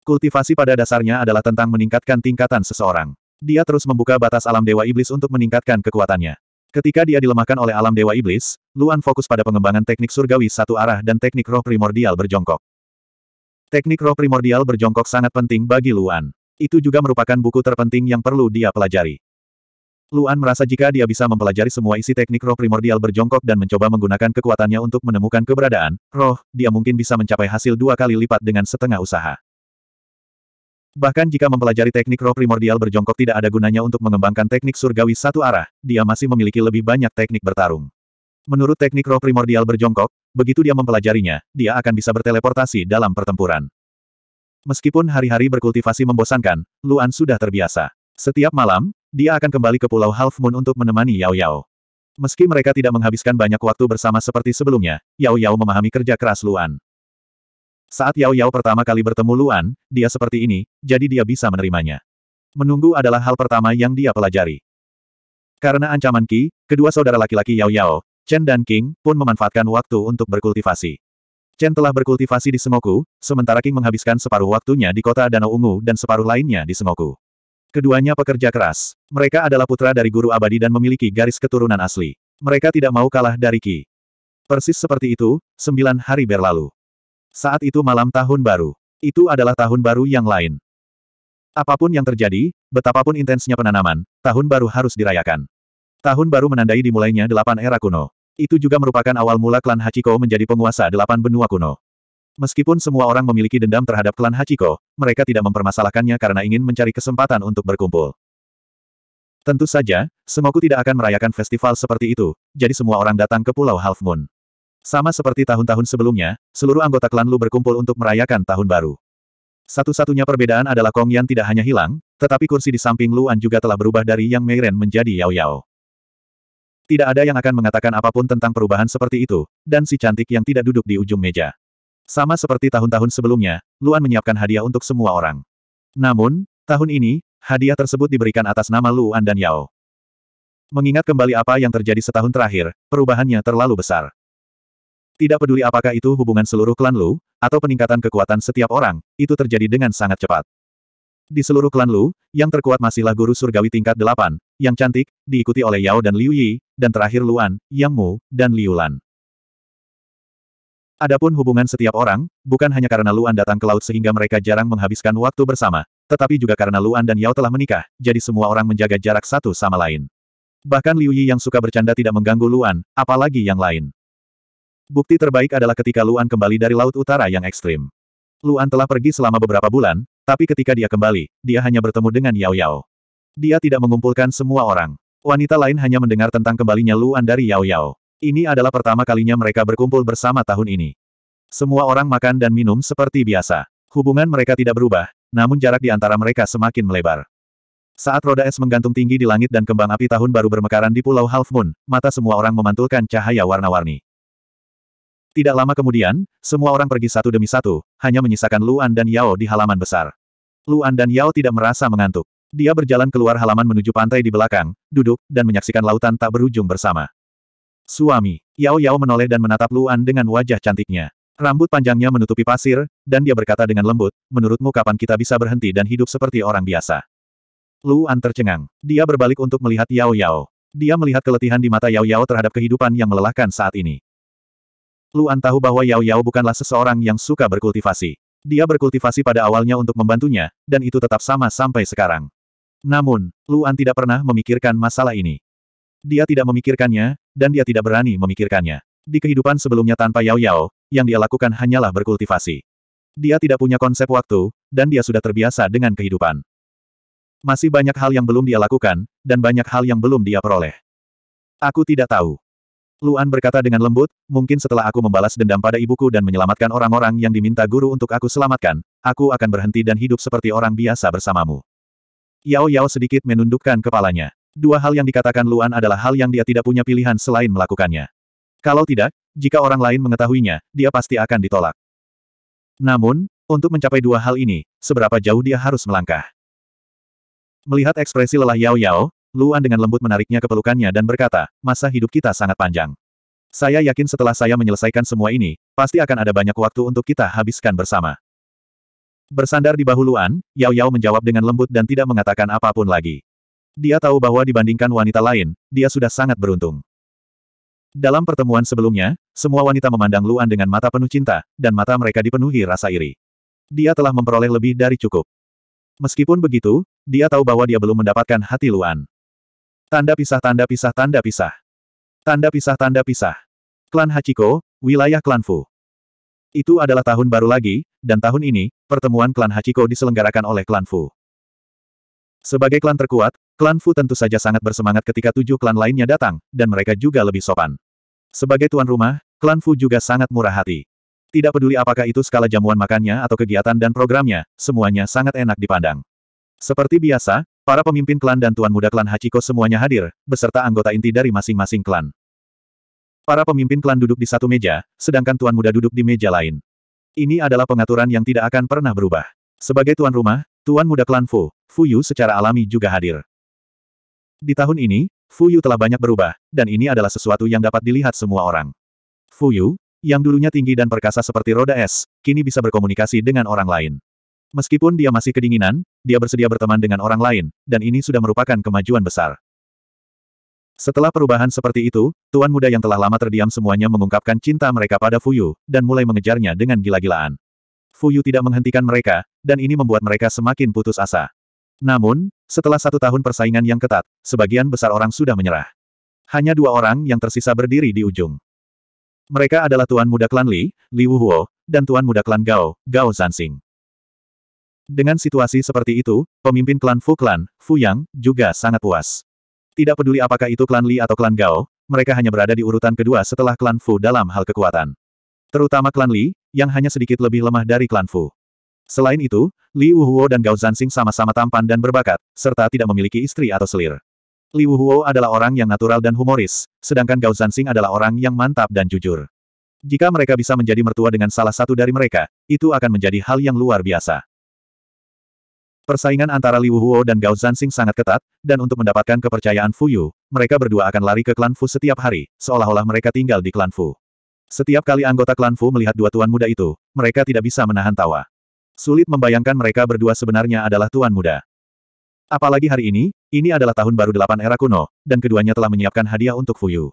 Kultivasi pada dasarnya adalah tentang meningkatkan tingkatan seseorang. Dia terus membuka batas alam Dewa Iblis untuk meningkatkan kekuatannya. Ketika dia dilemahkan oleh alam Dewa Iblis, Luan fokus pada pengembangan teknik surgawi satu arah dan teknik roh primordial berjongkok. Teknik roh primordial berjongkok sangat penting bagi Luan. Itu juga merupakan buku terpenting yang perlu dia pelajari. Luan merasa jika dia bisa mempelajari semua isi teknik roh primordial berjongkok dan mencoba menggunakan kekuatannya untuk menemukan keberadaan roh, dia mungkin bisa mencapai hasil dua kali lipat dengan setengah usaha. Bahkan jika mempelajari teknik roh primordial berjongkok tidak ada gunanya untuk mengembangkan teknik surgawi satu arah, dia masih memiliki lebih banyak teknik bertarung. Menurut teknik roh primordial berjongkok, begitu dia mempelajarinya, dia akan bisa berteleportasi dalam pertempuran. Meskipun hari-hari berkultivasi membosankan, Luan sudah terbiasa. Setiap malam, dia akan kembali ke Pulau Half Moon untuk menemani Yao Yao. Meski mereka tidak menghabiskan banyak waktu bersama seperti sebelumnya, Yao Yao memahami kerja keras Luan. Saat Yao Yao pertama kali bertemu Luan, dia seperti ini, jadi dia bisa menerimanya. Menunggu adalah hal pertama yang dia pelajari. Karena ancaman Qi, kedua saudara laki-laki Yao Yao, Chen dan King, pun memanfaatkan waktu untuk berkultivasi. Chen telah berkultivasi di Semoku, sementara King menghabiskan separuh waktunya di kota Danau Ungu dan separuh lainnya di Semoku. Keduanya pekerja keras. Mereka adalah putra dari guru abadi dan memiliki garis keturunan asli. Mereka tidak mau kalah dari Ki. Persis seperti itu, sembilan hari berlalu. Saat itu malam tahun baru. Itu adalah tahun baru yang lain. Apapun yang terjadi, betapapun intensnya penanaman, tahun baru harus dirayakan. Tahun baru menandai dimulainya delapan era kuno. Itu juga merupakan awal mula klan Hachiko menjadi penguasa delapan benua kuno. Meskipun semua orang memiliki dendam terhadap klan Hachiko, mereka tidak mempermasalahkannya karena ingin mencari kesempatan untuk berkumpul. Tentu saja, Semoku tidak akan merayakan festival seperti itu, jadi semua orang datang ke Pulau Half Moon. Sama seperti tahun-tahun sebelumnya, seluruh anggota klan Lu berkumpul untuk merayakan tahun baru. Satu-satunya perbedaan adalah Kong Yan tidak hanya hilang, tetapi kursi di samping Luan juga telah berubah dari Yang Meiren menjadi Yao Yao. Tidak ada yang akan mengatakan apapun tentang perubahan seperti itu, dan si cantik yang tidak duduk di ujung meja. Sama seperti tahun-tahun sebelumnya, Luan menyiapkan hadiah untuk semua orang. Namun, tahun ini, hadiah tersebut diberikan atas nama Luan dan Yao. Mengingat kembali apa yang terjadi setahun terakhir, perubahannya terlalu besar. Tidak peduli apakah itu hubungan seluruh klan Lu, atau peningkatan kekuatan setiap orang, itu terjadi dengan sangat cepat. Di seluruh klan Lu, yang terkuat masihlah guru surgawi tingkat 8, yang cantik, diikuti oleh Yao dan Liu Yi, dan terakhir Luan, Yang Mu, dan Liu Lan. Adapun hubungan setiap orang, bukan hanya karena Luan datang ke laut sehingga mereka jarang menghabiskan waktu bersama, tetapi juga karena Luan dan Yao telah menikah, jadi semua orang menjaga jarak satu sama lain. Bahkan Liu Yi yang suka bercanda tidak mengganggu Luan, apalagi yang lain. Bukti terbaik adalah ketika Luan kembali dari Laut Utara yang ekstrim. Luan telah pergi selama beberapa bulan, tapi ketika dia kembali, dia hanya bertemu dengan Yao Yao. Dia tidak mengumpulkan semua orang. Wanita lain hanya mendengar tentang kembalinya Luan dari Yao Yao. Ini adalah pertama kalinya mereka berkumpul bersama tahun ini. Semua orang makan dan minum seperti biasa. Hubungan mereka tidak berubah, namun jarak di antara mereka semakin melebar. Saat roda es menggantung tinggi di langit dan kembang api tahun baru bermekaran di Pulau Half Moon, mata semua orang memantulkan cahaya warna-warni. Tidak lama kemudian, semua orang pergi satu demi satu, hanya menyisakan Luan dan Yao di halaman besar. Luan dan Yao tidak merasa mengantuk. Dia berjalan keluar halaman menuju pantai di belakang, duduk, dan menyaksikan lautan tak berujung bersama. Suami. Yao Yao menoleh dan menatap Luan dengan wajah cantiknya. Rambut panjangnya menutupi pasir, dan dia berkata dengan lembut, menurutmu kapan kita bisa berhenti dan hidup seperti orang biasa? Luan tercengang. Dia berbalik untuk melihat Yao Yao. Dia melihat keletihan di mata Yao Yao terhadap kehidupan yang melelahkan saat ini. Luan tahu bahwa Yao Yao bukanlah seseorang yang suka berkultivasi. Dia berkultivasi pada awalnya untuk membantunya, dan itu tetap sama sampai sekarang. Namun, Luan tidak pernah memikirkan masalah ini. Dia tidak memikirkannya, dan dia tidak berani memikirkannya. Di kehidupan sebelumnya tanpa Yao Yao, yang dia lakukan hanyalah berkultivasi. Dia tidak punya konsep waktu, dan dia sudah terbiasa dengan kehidupan. Masih banyak hal yang belum dia lakukan, dan banyak hal yang belum dia peroleh. Aku tidak tahu. Luan berkata dengan lembut, mungkin setelah aku membalas dendam pada ibuku dan menyelamatkan orang-orang yang diminta guru untuk aku selamatkan, aku akan berhenti dan hidup seperti orang biasa bersamamu. Yao Yao sedikit menundukkan kepalanya dua hal yang dikatakan Luan adalah hal yang dia tidak punya pilihan selain melakukannya. Kalau tidak, jika orang lain mengetahuinya, dia pasti akan ditolak. Namun, untuk mencapai dua hal ini, seberapa jauh dia harus melangkah? Melihat ekspresi lelah Yao Yao, Luan dengan lembut menariknya ke pelukannya dan berkata, masa hidup kita sangat panjang. Saya yakin setelah saya menyelesaikan semua ini, pasti akan ada banyak waktu untuk kita habiskan bersama. Bersandar di bahu Luan, Yao Yao menjawab dengan lembut dan tidak mengatakan apapun lagi. Dia tahu bahwa dibandingkan wanita lain, dia sudah sangat beruntung. Dalam pertemuan sebelumnya, semua wanita memandang Luan dengan mata penuh cinta, dan mata mereka dipenuhi rasa iri. Dia telah memperoleh lebih dari cukup. Meskipun begitu, dia tahu bahwa dia belum mendapatkan hati Luan. Tanda pisah tanda pisah tanda pisah. Tanda pisah tanda pisah. Klan Hachiko, wilayah klan Fu. Itu adalah tahun baru lagi, dan tahun ini, pertemuan klan Hachiko diselenggarakan oleh klan Fu. Sebagai klan terkuat, klan Fu tentu saja sangat bersemangat ketika tujuh klan lainnya datang, dan mereka juga lebih sopan. Sebagai tuan rumah, klan Fu juga sangat murah hati. Tidak peduli apakah itu skala jamuan makannya atau kegiatan dan programnya, semuanya sangat enak dipandang. Seperti biasa, para pemimpin klan dan tuan muda klan Hachiko semuanya hadir, beserta anggota inti dari masing-masing klan. Para pemimpin klan duduk di satu meja, sedangkan tuan muda duduk di meja lain. Ini adalah pengaturan yang tidak akan pernah berubah. Sebagai tuan rumah, Tuan muda klan Fu, Fu Yu secara alami juga hadir. Di tahun ini, Fu Yu telah banyak berubah, dan ini adalah sesuatu yang dapat dilihat semua orang. Fu Yu, yang dulunya tinggi dan perkasa seperti roda es, kini bisa berkomunikasi dengan orang lain. Meskipun dia masih kedinginan, dia bersedia berteman dengan orang lain, dan ini sudah merupakan kemajuan besar. Setelah perubahan seperti itu, tuan muda yang telah lama terdiam semuanya mengungkapkan cinta mereka pada Fuyu, dan mulai mengejarnya dengan gila-gilaan. Fuyu tidak menghentikan mereka, dan ini membuat mereka semakin putus asa. Namun, setelah satu tahun persaingan yang ketat, sebagian besar orang sudah menyerah. Hanya dua orang yang tersisa berdiri di ujung. Mereka adalah Tuan Muda Klan Li, Li Wuhuo, dan Tuan Muda Klan Gao, Gao Zansing. Dengan situasi seperti itu, pemimpin klan Fu Klan, Fu Yang, juga sangat puas. Tidak peduli apakah itu klan Li atau klan Gao, mereka hanya berada di urutan kedua setelah klan Fu dalam hal kekuatan. Terutama klan Li, yang hanya sedikit lebih lemah dari klan Fu. Selain itu, Li Wuhuo dan Gao Zansing sama-sama tampan dan berbakat, serta tidak memiliki istri atau selir. Li Wuhuo adalah orang yang natural dan humoris, sedangkan Gao Zansing adalah orang yang mantap dan jujur. Jika mereka bisa menjadi mertua dengan salah satu dari mereka, itu akan menjadi hal yang luar biasa. Persaingan antara Li Wuhuo dan Gao Zansing sangat ketat, dan untuk mendapatkan kepercayaan Fu Yu, mereka berdua akan lari ke klan Fu setiap hari, seolah-olah mereka tinggal di klan Fu. Setiap kali anggota klan Fu melihat dua tuan muda itu, mereka tidak bisa menahan tawa. Sulit membayangkan mereka berdua sebenarnya adalah tuan muda. Apalagi hari ini, ini adalah tahun baru delapan era kuno, dan keduanya telah menyiapkan hadiah untuk Fuyu.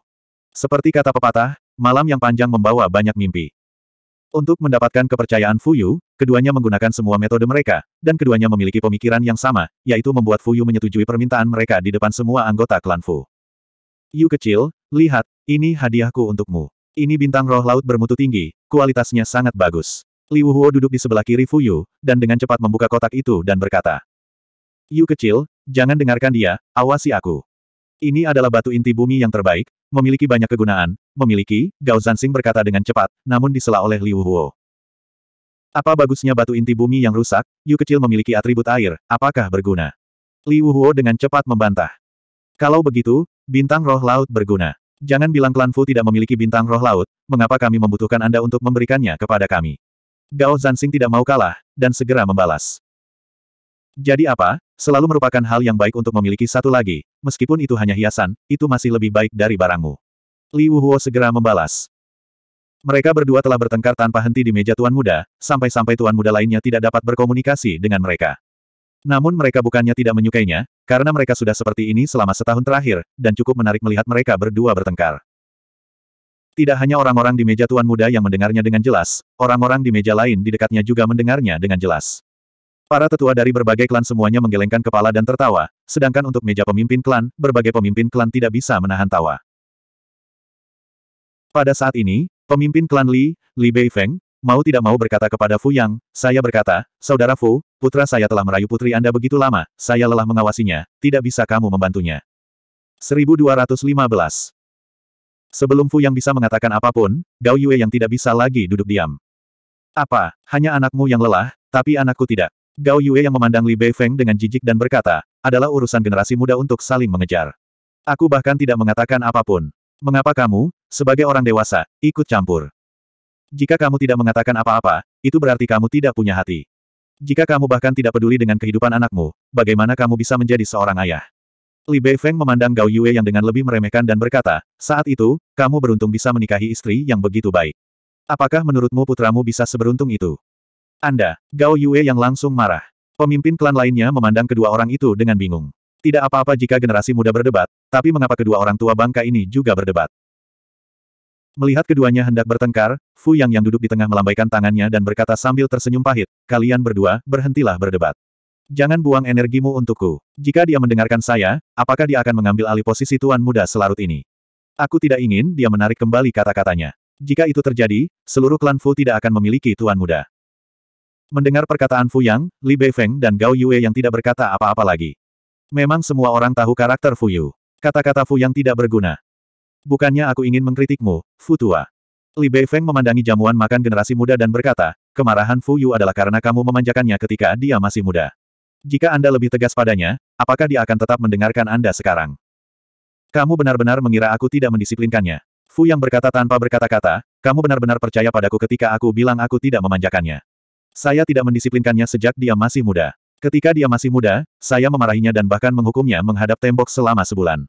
Seperti kata pepatah, malam yang panjang membawa banyak mimpi. Untuk mendapatkan kepercayaan Fuyu, keduanya menggunakan semua metode mereka, dan keduanya memiliki pemikiran yang sama, yaitu membuat Fuyu menyetujui permintaan mereka di depan semua anggota klan Fu. Yu kecil, lihat, ini hadiahku untukmu. Ini bintang roh laut bermutu tinggi, kualitasnya sangat bagus. Liu Huo duduk di sebelah kiri Fuyu, dan dengan cepat membuka kotak itu dan berkata. Yu kecil, jangan dengarkan dia, awasi aku. Ini adalah batu inti bumi yang terbaik, memiliki banyak kegunaan, memiliki, Gao Zansing berkata dengan cepat, namun disela oleh Liu Huo. Apa bagusnya batu inti bumi yang rusak, Yu kecil memiliki atribut air, apakah berguna? Liu Huo dengan cepat membantah. Kalau begitu, bintang roh laut berguna. Jangan bilang klan Fu tidak memiliki bintang roh laut, mengapa kami membutuhkan Anda untuk memberikannya kepada kami? Gao Zansing tidak mau kalah, dan segera membalas. Jadi apa, selalu merupakan hal yang baik untuk memiliki satu lagi, meskipun itu hanya hiasan, itu masih lebih baik dari barangmu. Li Wuhuo segera membalas. Mereka berdua telah bertengkar tanpa henti di meja tuan muda, sampai-sampai tuan muda lainnya tidak dapat berkomunikasi dengan mereka. Namun mereka bukannya tidak menyukainya, karena mereka sudah seperti ini selama setahun terakhir, dan cukup menarik melihat mereka berdua bertengkar. Tidak hanya orang-orang di meja tuan muda yang mendengarnya dengan jelas, orang-orang di meja lain di dekatnya juga mendengarnya dengan jelas. Para tetua dari berbagai klan semuanya menggelengkan kepala dan tertawa, sedangkan untuk meja pemimpin klan, berbagai pemimpin klan tidak bisa menahan tawa. Pada saat ini, pemimpin klan Li, Li Beifeng, mau tidak mau berkata kepada Fu Yang, saya berkata, Saudara Fu, putra saya telah merayu putri Anda begitu lama, saya lelah mengawasinya, tidak bisa kamu membantunya. 1215 Sebelum Fu yang bisa mengatakan apapun, Gao Yue yang tidak bisa lagi duduk diam. Apa, hanya anakmu yang lelah, tapi anakku tidak. Gao Yue yang memandang Li Beifeng dengan jijik dan berkata, adalah urusan generasi muda untuk saling mengejar. Aku bahkan tidak mengatakan apapun. Mengapa kamu, sebagai orang dewasa, ikut campur? Jika kamu tidak mengatakan apa-apa, itu berarti kamu tidak punya hati. Jika kamu bahkan tidak peduli dengan kehidupan anakmu, bagaimana kamu bisa menjadi seorang ayah? Li Beifeng memandang Gao Yue yang dengan lebih meremehkan dan berkata, saat itu, kamu beruntung bisa menikahi istri yang begitu baik. Apakah menurutmu putramu bisa seberuntung itu? Anda, Gao Yue yang langsung marah. Pemimpin klan lainnya memandang kedua orang itu dengan bingung. Tidak apa-apa jika generasi muda berdebat, tapi mengapa kedua orang tua bangka ini juga berdebat? Melihat keduanya hendak bertengkar, Fu Yang yang duduk di tengah melambaikan tangannya dan berkata sambil tersenyum pahit, kalian berdua, berhentilah berdebat. Jangan buang energimu untukku. Jika dia mendengarkan saya, apakah dia akan mengambil alih posisi tuan muda selarut ini? Aku tidak ingin dia menarik kembali kata-katanya. Jika itu terjadi, seluruh klan Fu tidak akan memiliki tuan muda. Mendengar perkataan Fu Yang, Li Beifeng dan Gao Yue yang tidak berkata apa-apa lagi. Memang semua orang tahu karakter Fu Yu. Kata-kata Fu Yang tidak berguna. Bukannya aku ingin mengkritikmu, Fu Tua. Li Beifeng memandangi jamuan makan generasi muda dan berkata, kemarahan Fu Yu adalah karena kamu memanjakannya ketika dia masih muda. Jika Anda lebih tegas padanya, apakah dia akan tetap mendengarkan Anda sekarang? Kamu benar-benar mengira aku tidak mendisiplinkannya. Fu yang berkata tanpa berkata-kata, kamu benar-benar percaya padaku ketika aku bilang aku tidak memanjakannya. Saya tidak mendisiplinkannya sejak dia masih muda. Ketika dia masih muda, saya memarahinya dan bahkan menghukumnya menghadap tembok selama sebulan.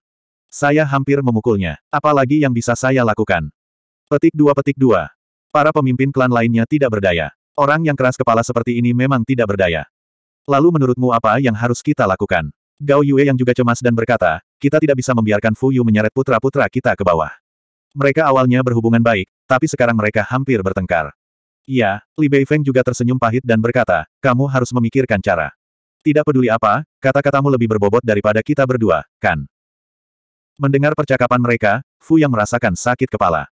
Saya hampir memukulnya. Apalagi yang bisa saya lakukan? Petik dua petik dua. Para pemimpin klan lainnya tidak berdaya. Orang yang keras kepala seperti ini memang tidak berdaya. Lalu menurutmu apa yang harus kita lakukan? Gao Yue yang juga cemas dan berkata, kita tidak bisa membiarkan Fu Yu menyeret putra-putra kita ke bawah. Mereka awalnya berhubungan baik, tapi sekarang mereka hampir bertengkar. Iya, Li Beifeng juga tersenyum pahit dan berkata, kamu harus memikirkan cara. Tidak peduli apa, kata-katamu lebih berbobot daripada kita berdua, kan? Mendengar percakapan mereka, Fu yang merasakan sakit kepala.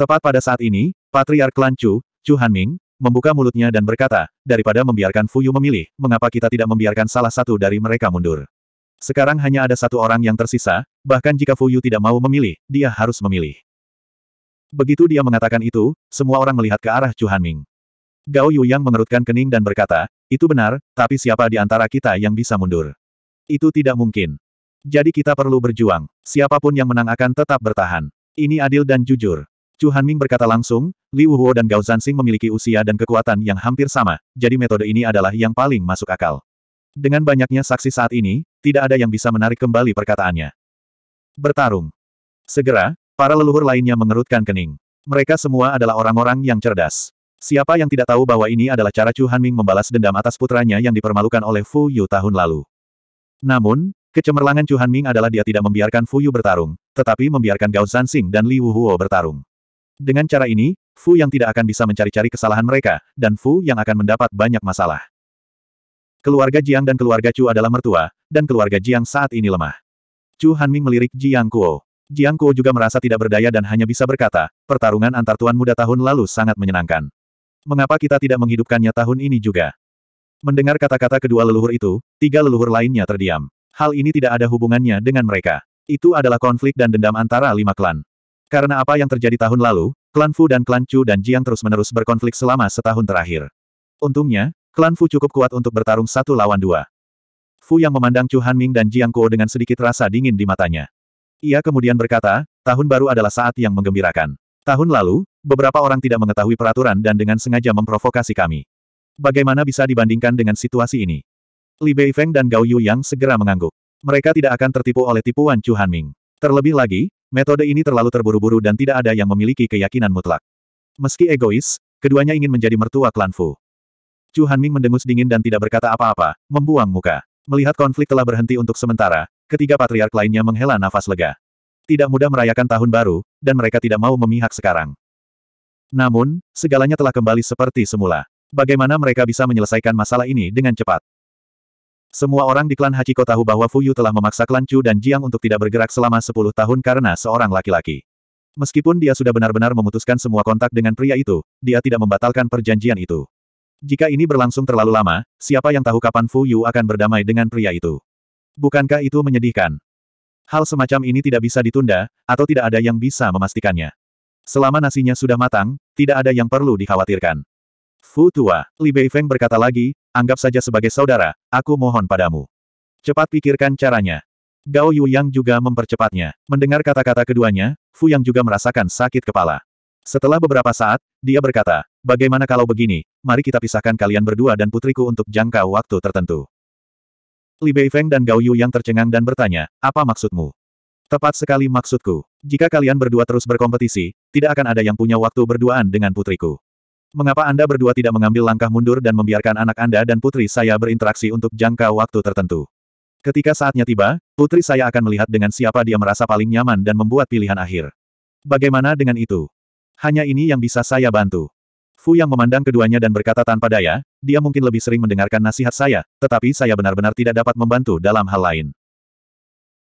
Tepat pada saat ini, Patriark Klan Chu, Chu Hanming, membuka mulutnya dan berkata, daripada membiarkan Fuyu memilih, mengapa kita tidak membiarkan salah satu dari mereka mundur? Sekarang hanya ada satu orang yang tersisa, bahkan jika Fuyu tidak mau memilih, dia harus memilih. Begitu dia mengatakan itu, semua orang melihat ke arah Chu Hanming. Gao Yu yang mengerutkan kening dan berkata, itu benar, tapi siapa di antara kita yang bisa mundur? Itu tidak mungkin. Jadi kita perlu berjuang. Siapapun yang menang akan tetap bertahan. Ini adil dan jujur. Chu Hanming berkata langsung, Li Huo dan Gao Zansing memiliki usia dan kekuatan yang hampir sama, jadi metode ini adalah yang paling masuk akal. Dengan banyaknya saksi saat ini, tidak ada yang bisa menarik kembali perkataannya. Bertarung. Segera, para leluhur lainnya mengerutkan kening. Mereka semua adalah orang-orang yang cerdas. Siapa yang tidak tahu bahwa ini adalah cara Chu Hanming membalas dendam atas putranya yang dipermalukan oleh Fu Yu tahun lalu. Namun, kecemerlangan Chu Hanming adalah dia tidak membiarkan Fu Yu bertarung, tetapi membiarkan Gao Zansing dan Li Huo bertarung. Dengan cara ini, Fu yang tidak akan bisa mencari-cari kesalahan mereka, dan Fu yang akan mendapat banyak masalah. Keluarga Jiang dan keluarga Chu adalah mertua, dan keluarga Jiang saat ini lemah. Chu Hanming melirik Jiang Kuo. Jiang Kuo juga merasa tidak berdaya dan hanya bisa berkata, pertarungan antar tuan muda tahun lalu sangat menyenangkan. Mengapa kita tidak menghidupkannya tahun ini juga? Mendengar kata-kata kedua leluhur itu, tiga leluhur lainnya terdiam. Hal ini tidak ada hubungannya dengan mereka. Itu adalah konflik dan dendam antara lima klan. Karena apa yang terjadi tahun lalu, klan Fu dan klan Chu dan Jiang terus-menerus berkonflik selama setahun terakhir. Untungnya, klan Fu cukup kuat untuk bertarung satu lawan dua. Fu yang memandang Chu Hanming dan Jiang Kuo dengan sedikit rasa dingin di matanya. Ia kemudian berkata, tahun baru adalah saat yang menggembirakan. Tahun lalu, beberapa orang tidak mengetahui peraturan dan dengan sengaja memprovokasi kami. Bagaimana bisa dibandingkan dengan situasi ini? Li Beifeng dan Gao Yu yang segera mengangguk. Mereka tidak akan tertipu oleh tipuan Chu Hanming. Terlebih lagi, Metode ini terlalu terburu-buru dan tidak ada yang memiliki keyakinan mutlak. Meski egois, keduanya ingin menjadi mertua klan Fu. Chu Hanming mendengus dingin dan tidak berkata apa-apa, membuang muka. Melihat konflik telah berhenti untuk sementara, ketiga patriark lainnya menghela nafas lega. Tidak mudah merayakan tahun baru, dan mereka tidak mau memihak sekarang. Namun, segalanya telah kembali seperti semula. Bagaimana mereka bisa menyelesaikan masalah ini dengan cepat? Semua orang di klan Hachiko tahu bahwa Fuyu telah memaksa klan Chu dan Jiang untuk tidak bergerak selama 10 tahun karena seorang laki-laki. Meskipun dia sudah benar-benar memutuskan semua kontak dengan pria itu, dia tidak membatalkan perjanjian itu. Jika ini berlangsung terlalu lama, siapa yang tahu kapan Fuyu akan berdamai dengan pria itu? Bukankah itu menyedihkan? Hal semacam ini tidak bisa ditunda, atau tidak ada yang bisa memastikannya. Selama nasinya sudah matang, tidak ada yang perlu dikhawatirkan. Fu tua, Li Beifeng berkata lagi, anggap saja sebagai saudara, aku mohon padamu. Cepat pikirkan caranya. Gao Yu yang juga mempercepatnya. Mendengar kata-kata keduanya, Fu Yang juga merasakan sakit kepala. Setelah beberapa saat, dia berkata, bagaimana kalau begini, mari kita pisahkan kalian berdua dan putriku untuk jangka waktu tertentu. Li Beifeng dan Gao Yu yang tercengang dan bertanya, apa maksudmu? Tepat sekali maksudku. Jika kalian berdua terus berkompetisi, tidak akan ada yang punya waktu berduaan dengan putriku. Mengapa Anda berdua tidak mengambil langkah mundur dan membiarkan anak Anda dan putri saya berinteraksi untuk jangka waktu tertentu? Ketika saatnya tiba, putri saya akan melihat dengan siapa dia merasa paling nyaman dan membuat pilihan akhir. Bagaimana dengan itu? Hanya ini yang bisa saya bantu. Fu yang memandang keduanya dan berkata tanpa daya, dia mungkin lebih sering mendengarkan nasihat saya, tetapi saya benar-benar tidak dapat membantu dalam hal lain.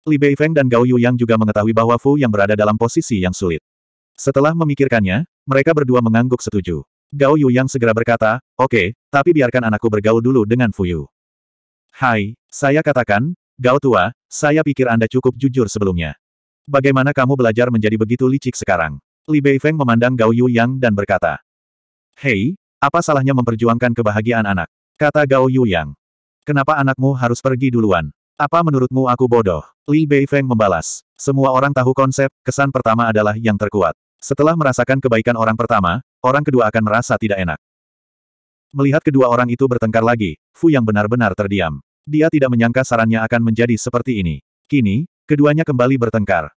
Li Beifeng dan Gao Yu yang juga mengetahui bahwa Fu yang berada dalam posisi yang sulit. Setelah memikirkannya, mereka berdua mengangguk setuju. Gao yang segera berkata, oke, okay, tapi biarkan anakku bergaul dulu dengan Fuyu. Hai, saya katakan, Gao Tua, saya pikir Anda cukup jujur sebelumnya. Bagaimana kamu belajar menjadi begitu licik sekarang? Li Beifeng memandang Gao Yang dan berkata, Hei, apa salahnya memperjuangkan kebahagiaan anak? Kata Gao Yang. Kenapa anakmu harus pergi duluan? Apa menurutmu aku bodoh? Li Beifeng membalas. Semua orang tahu konsep, kesan pertama adalah yang terkuat. Setelah merasakan kebaikan orang pertama, orang kedua akan merasa tidak enak. Melihat kedua orang itu bertengkar lagi, Fu yang benar-benar terdiam. Dia tidak menyangka sarannya akan menjadi seperti ini. Kini, keduanya kembali bertengkar.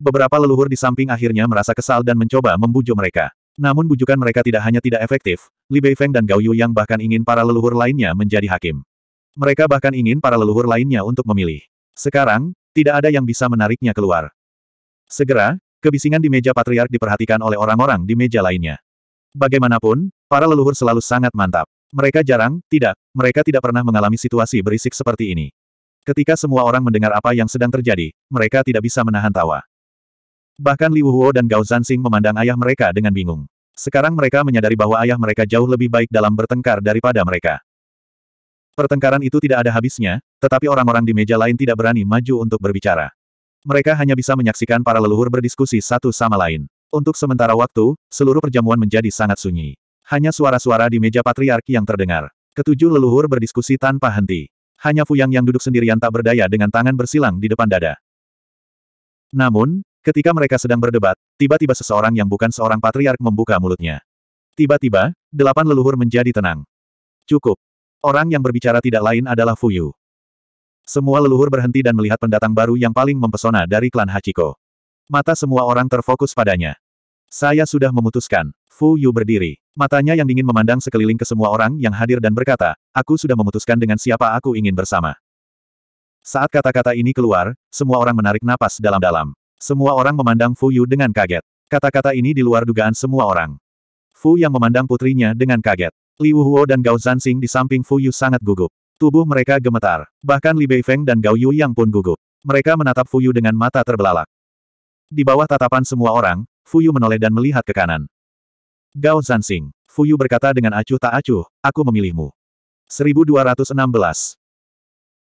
Beberapa leluhur di samping akhirnya merasa kesal dan mencoba membujuk mereka. Namun bujukan mereka tidak hanya tidak efektif, Li Beifeng dan Gao Yu yang bahkan ingin para leluhur lainnya menjadi hakim. Mereka bahkan ingin para leluhur lainnya untuk memilih. Sekarang, tidak ada yang bisa menariknya keluar. Segera, kebisingan di meja patriark diperhatikan oleh orang-orang di meja lainnya. Bagaimanapun, para leluhur selalu sangat mantap. Mereka jarang, tidak, mereka tidak pernah mengalami situasi berisik seperti ini. Ketika semua orang mendengar apa yang sedang terjadi, mereka tidak bisa menahan tawa. Bahkan Li Wuhuo dan Gao Zansing memandang ayah mereka dengan bingung. Sekarang mereka menyadari bahwa ayah mereka jauh lebih baik dalam bertengkar daripada mereka. Pertengkaran itu tidak ada habisnya, tetapi orang-orang di meja lain tidak berani maju untuk berbicara. Mereka hanya bisa menyaksikan para leluhur berdiskusi satu sama lain. Untuk sementara waktu, seluruh perjamuan menjadi sangat sunyi. Hanya suara-suara di meja patriarki yang terdengar. Ketujuh leluhur berdiskusi tanpa henti. Hanya Fuyang yang duduk sendirian tak berdaya dengan tangan bersilang di depan dada. Namun, ketika mereka sedang berdebat, tiba-tiba seseorang yang bukan seorang patriark membuka mulutnya. Tiba-tiba, delapan leluhur menjadi tenang. Cukup. Orang yang berbicara tidak lain adalah Fuyu. Semua leluhur berhenti dan melihat pendatang baru yang paling mempesona dari klan Hachiko. Mata semua orang terfokus padanya. Saya sudah memutuskan. Fu Yu berdiri. Matanya yang dingin memandang sekeliling ke semua orang yang hadir dan berkata, aku sudah memutuskan dengan siapa aku ingin bersama. Saat kata-kata ini keluar, semua orang menarik napas dalam-dalam. Semua orang memandang Fu Yu dengan kaget. Kata-kata ini di luar dugaan semua orang. Fu yang memandang putrinya dengan kaget. Li Huo dan Gao Zansing di samping Fu Yu sangat gugup. Tubuh mereka gemetar. Bahkan Li Beifeng dan Gao Yu yang pun gugup. Mereka menatap Fu Yu dengan mata terbelalak. Di bawah tatapan semua orang, Fuyu menoleh dan melihat ke kanan. Gao Zansing. Fuyu berkata dengan acuh tak acuh, aku memilihmu. 1216.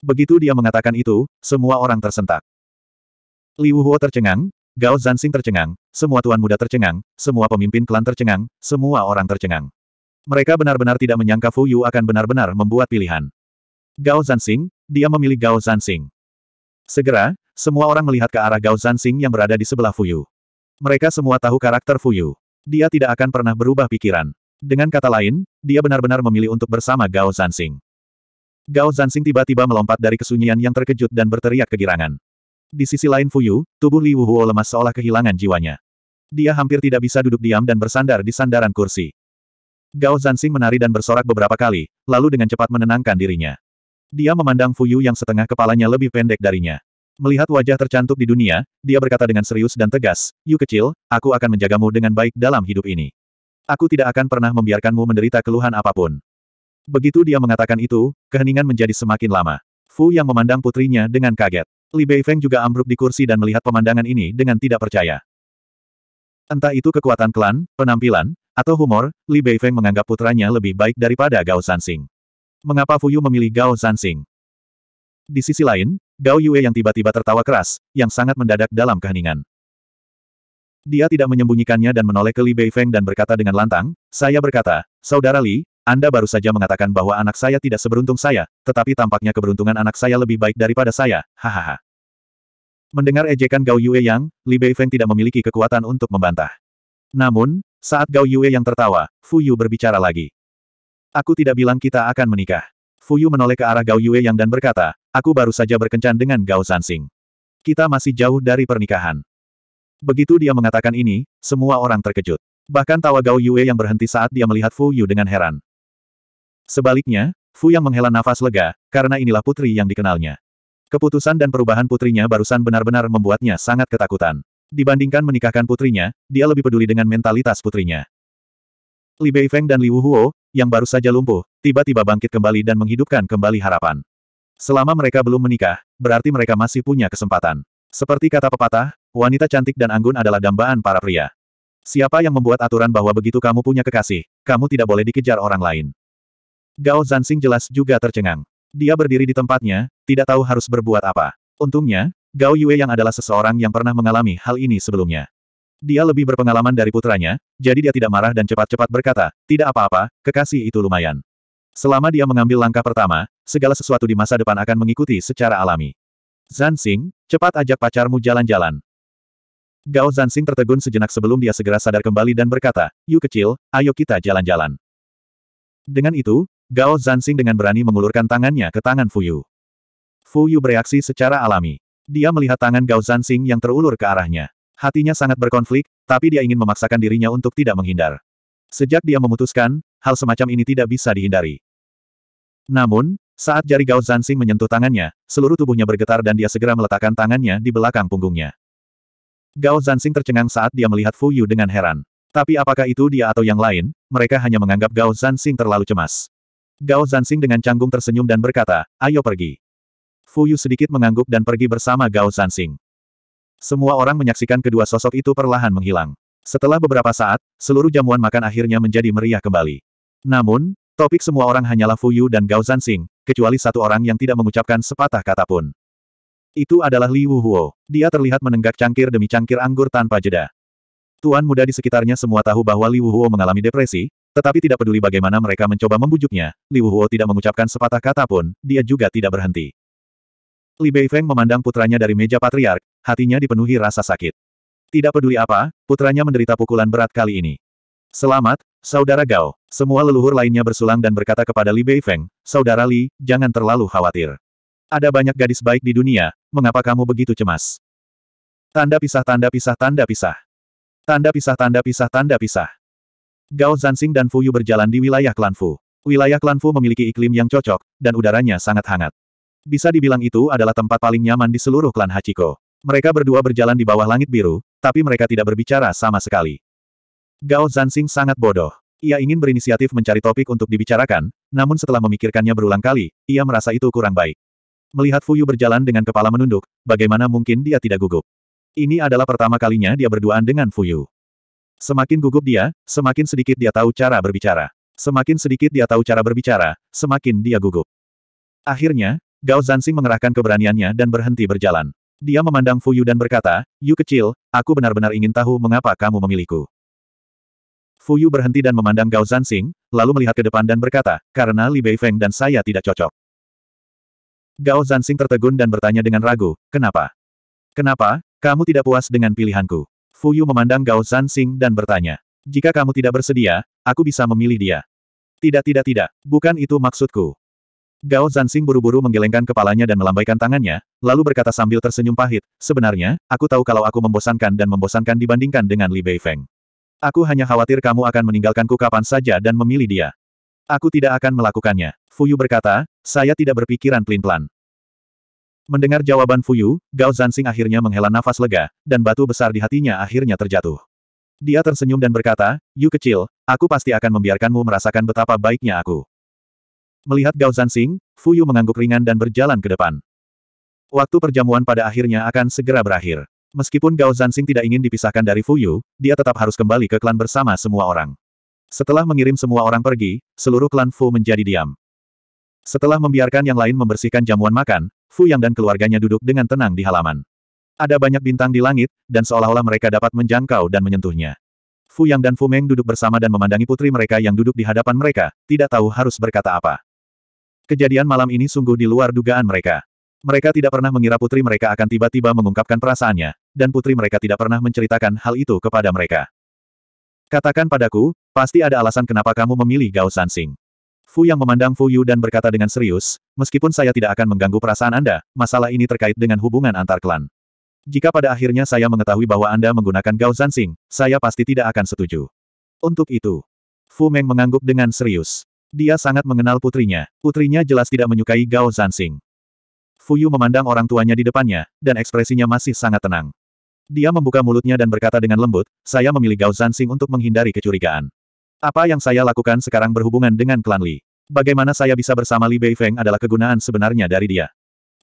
Begitu dia mengatakan itu, semua orang tersentak. Liu Huo tercengang, Gao Zansing tercengang, semua tuan muda tercengang, semua pemimpin klan tercengang, semua orang tercengang. Mereka benar-benar tidak menyangka Fuyu akan benar-benar membuat pilihan. Gao Zansing, dia memilih Gao Zansing. Segera, semua orang melihat ke arah Gao Zansing yang berada di sebelah Fuyu. Mereka semua tahu karakter Fuyu. Dia tidak akan pernah berubah pikiran. Dengan kata lain, dia benar-benar memilih untuk bersama Gao Zansing. Gao Zansing tiba-tiba melompat dari kesunyian yang terkejut dan berteriak kegirangan. Di sisi lain Fuyu, tubuh Li Wuhuo lemas seolah kehilangan jiwanya. Dia hampir tidak bisa duduk diam dan bersandar di sandaran kursi. Gao Zansing menari dan bersorak beberapa kali, lalu dengan cepat menenangkan dirinya. Dia memandang Fuyu yang setengah kepalanya lebih pendek darinya. Melihat wajah tercantuk di dunia, dia berkata dengan serius dan tegas, Yu kecil, aku akan menjagamu dengan baik dalam hidup ini. Aku tidak akan pernah membiarkanmu menderita keluhan apapun. Begitu dia mengatakan itu, keheningan menjadi semakin lama. Fu yang memandang putrinya dengan kaget. Li Beifeng juga ambruk di kursi dan melihat pemandangan ini dengan tidak percaya. Entah itu kekuatan klan, penampilan, atau humor, Li Beifeng menganggap putranya lebih baik daripada Gao Sansing. Mengapa Fu Yu memilih Gao Sansing? Di sisi lain, Gao Yue yang tiba-tiba tertawa keras, yang sangat mendadak dalam keheningan. Dia tidak menyembunyikannya dan menoleh ke Li Beifeng dan berkata dengan lantang, saya berkata, Saudara Li, Anda baru saja mengatakan bahwa anak saya tidak seberuntung saya, tetapi tampaknya keberuntungan anak saya lebih baik daripada saya, hahaha. Mendengar ejekan Gao Yue Yang, Li Beifeng tidak memiliki kekuatan untuk membantah. Namun, saat Gao Yue Yang tertawa, Fu Yu berbicara lagi. Aku tidak bilang kita akan menikah. Fu Yu menoleh ke arah Gao Yue Yang dan berkata, Aku baru saja berkencan dengan Gao Sansing. Kita masih jauh dari pernikahan. Begitu dia mengatakan ini, semua orang terkejut. Bahkan tawa Gao Yue yang berhenti saat dia melihat Fu Yu dengan heran. Sebaliknya, Fu yang menghela nafas lega, karena inilah putri yang dikenalnya. Keputusan dan perubahan putrinya barusan benar-benar membuatnya sangat ketakutan. Dibandingkan menikahkan putrinya, dia lebih peduli dengan mentalitas putrinya. Li Beifeng dan Li Wuhuo, yang baru saja lumpuh, tiba-tiba bangkit kembali dan menghidupkan kembali harapan. Selama mereka belum menikah, berarti mereka masih punya kesempatan. Seperti kata pepatah, wanita cantik dan anggun adalah dambaan para pria. Siapa yang membuat aturan bahwa begitu kamu punya kekasih, kamu tidak boleh dikejar orang lain? Gao Zansing jelas juga tercengang. Dia berdiri di tempatnya, tidak tahu harus berbuat apa. Untungnya, Gao Yue yang adalah seseorang yang pernah mengalami hal ini sebelumnya. Dia lebih berpengalaman dari putranya, jadi dia tidak marah dan cepat-cepat berkata, tidak apa-apa, kekasih itu lumayan. Selama dia mengambil langkah pertama, segala sesuatu di masa depan akan mengikuti secara alami. Zansing, cepat ajak pacarmu jalan-jalan. Gao Zansing tertegun sejenak sebelum dia segera sadar kembali dan berkata, Yu kecil, ayo kita jalan-jalan. Dengan itu, Gao Zansing dengan berani mengulurkan tangannya ke tangan Fuyu. Fuyu bereaksi secara alami. Dia melihat tangan Gao Zansing yang terulur ke arahnya. Hatinya sangat berkonflik, tapi dia ingin memaksakan dirinya untuk tidak menghindar. Sejak dia memutuskan, hal semacam ini tidak bisa dihindari. Namun, saat jari Gao Zansing menyentuh tangannya, seluruh tubuhnya bergetar dan dia segera meletakkan tangannya di belakang punggungnya. Gao Zansing tercengang saat dia melihat Fu Yu dengan heran. Tapi apakah itu dia atau yang lain, mereka hanya menganggap Gao Zansing terlalu cemas. Gao Zansing dengan canggung tersenyum dan berkata, ayo pergi. Fu Yu sedikit mengangguk dan pergi bersama Gao Zansing. Semua orang menyaksikan kedua sosok itu perlahan menghilang. Setelah beberapa saat, seluruh jamuan makan akhirnya menjadi meriah kembali. Namun, Topik semua orang hanyalah Fuyu dan Gao Zansing, kecuali satu orang yang tidak mengucapkan sepatah kata pun. Itu adalah Li Wuhuo. Dia terlihat menenggak cangkir demi cangkir anggur tanpa jeda. Tuan muda di sekitarnya semua tahu bahwa Li Wuhuo mengalami depresi, tetapi tidak peduli bagaimana mereka mencoba membujuknya, Li Wuhuo tidak mengucapkan sepatah kata pun, dia juga tidak berhenti. Li Beifeng memandang putranya dari meja patriark, hatinya dipenuhi rasa sakit. Tidak peduli apa, putranya menderita pukulan berat kali ini. Selamat, Saudara Gao. Semua leluhur lainnya bersulang dan berkata kepada Li Beifeng, Saudara Li, jangan terlalu khawatir. Ada banyak gadis baik di dunia, mengapa kamu begitu cemas? Tanda pisah tanda pisah tanda pisah. Tanda pisah tanda pisah tanda pisah. Gao Zansing dan Fu Fuyu berjalan di wilayah klan Fu. Wilayah klan Fu memiliki iklim yang cocok, dan udaranya sangat hangat. Bisa dibilang itu adalah tempat paling nyaman di seluruh klan Hachiko. Mereka berdua berjalan di bawah langit biru, tapi mereka tidak berbicara sama sekali. Gao Zansing sangat bodoh. Ia ingin berinisiatif mencari topik untuk dibicarakan, namun setelah memikirkannya berulang kali, ia merasa itu kurang baik. Melihat Fuyu berjalan dengan kepala menunduk, bagaimana mungkin dia tidak gugup? Ini adalah pertama kalinya dia berduaan dengan Fuyu. Semakin gugup dia, semakin sedikit dia tahu cara berbicara. Semakin sedikit dia tahu cara berbicara, semakin dia gugup. Akhirnya, Gao Zansing mengerahkan keberaniannya dan berhenti berjalan. Dia memandang Fuyu dan berkata, Yu kecil, aku benar-benar ingin tahu mengapa kamu memilihku. Fuyu berhenti dan memandang Gao Zansing, lalu melihat ke depan dan berkata, karena Li Beifeng dan saya tidak cocok. Gao Zansing tertegun dan bertanya dengan ragu, kenapa? Kenapa, kamu tidak puas dengan pilihanku? Fuyu memandang Gao Zansing dan bertanya, jika kamu tidak bersedia, aku bisa memilih dia. Tidak tidak tidak, bukan itu maksudku. Gao Zansing buru-buru menggelengkan kepalanya dan melambaikan tangannya, lalu berkata sambil tersenyum pahit, sebenarnya, aku tahu kalau aku membosankan dan membosankan dibandingkan dengan Li Beifeng. Aku hanya khawatir kamu akan meninggalkanku kapan saja dan memilih dia. Aku tidak akan melakukannya. Fuyu berkata, saya tidak berpikiran pelin-pelan. Mendengar jawaban Fuyu, Gao Zansing akhirnya menghela nafas lega, dan batu besar di hatinya akhirnya terjatuh. Dia tersenyum dan berkata, Yu kecil, aku pasti akan membiarkanmu merasakan betapa baiknya aku. Melihat Gao Zansing, Fuyu mengangguk ringan dan berjalan ke depan. Waktu perjamuan pada akhirnya akan segera berakhir. Meskipun Gao Zansing tidak ingin dipisahkan dari Fu Yu, dia tetap harus kembali ke klan bersama semua orang. Setelah mengirim semua orang pergi, seluruh klan Fu menjadi diam. Setelah membiarkan yang lain membersihkan jamuan makan, Fu Yang dan keluarganya duduk dengan tenang di halaman. Ada banyak bintang di langit, dan seolah-olah mereka dapat menjangkau dan menyentuhnya. Fu Yang dan Fu Meng duduk bersama dan memandangi putri mereka yang duduk di hadapan mereka, tidak tahu harus berkata apa. Kejadian malam ini sungguh di luar dugaan mereka. Mereka tidak pernah mengira putri mereka akan tiba-tiba mengungkapkan perasaannya, dan putri mereka tidak pernah menceritakan hal itu kepada mereka. Katakan padaku, pasti ada alasan kenapa kamu memilih Gao Sansing. Fu yang memandang Fu Yu dan berkata dengan serius, meskipun saya tidak akan mengganggu perasaan Anda, masalah ini terkait dengan hubungan antar klan. Jika pada akhirnya saya mengetahui bahwa Anda menggunakan Gao Zansing, saya pasti tidak akan setuju. Untuk itu, Fu Meng mengangguk dengan serius. Dia sangat mengenal putrinya. Putrinya jelas tidak menyukai Gao Zansing. Fuyu memandang orang tuanya di depannya, dan ekspresinya masih sangat tenang. Dia membuka mulutnya dan berkata dengan lembut, saya memilih Gao Zansing untuk menghindari kecurigaan. Apa yang saya lakukan sekarang berhubungan dengan klan Li. Bagaimana saya bisa bersama Li Beifeng adalah kegunaan sebenarnya dari dia.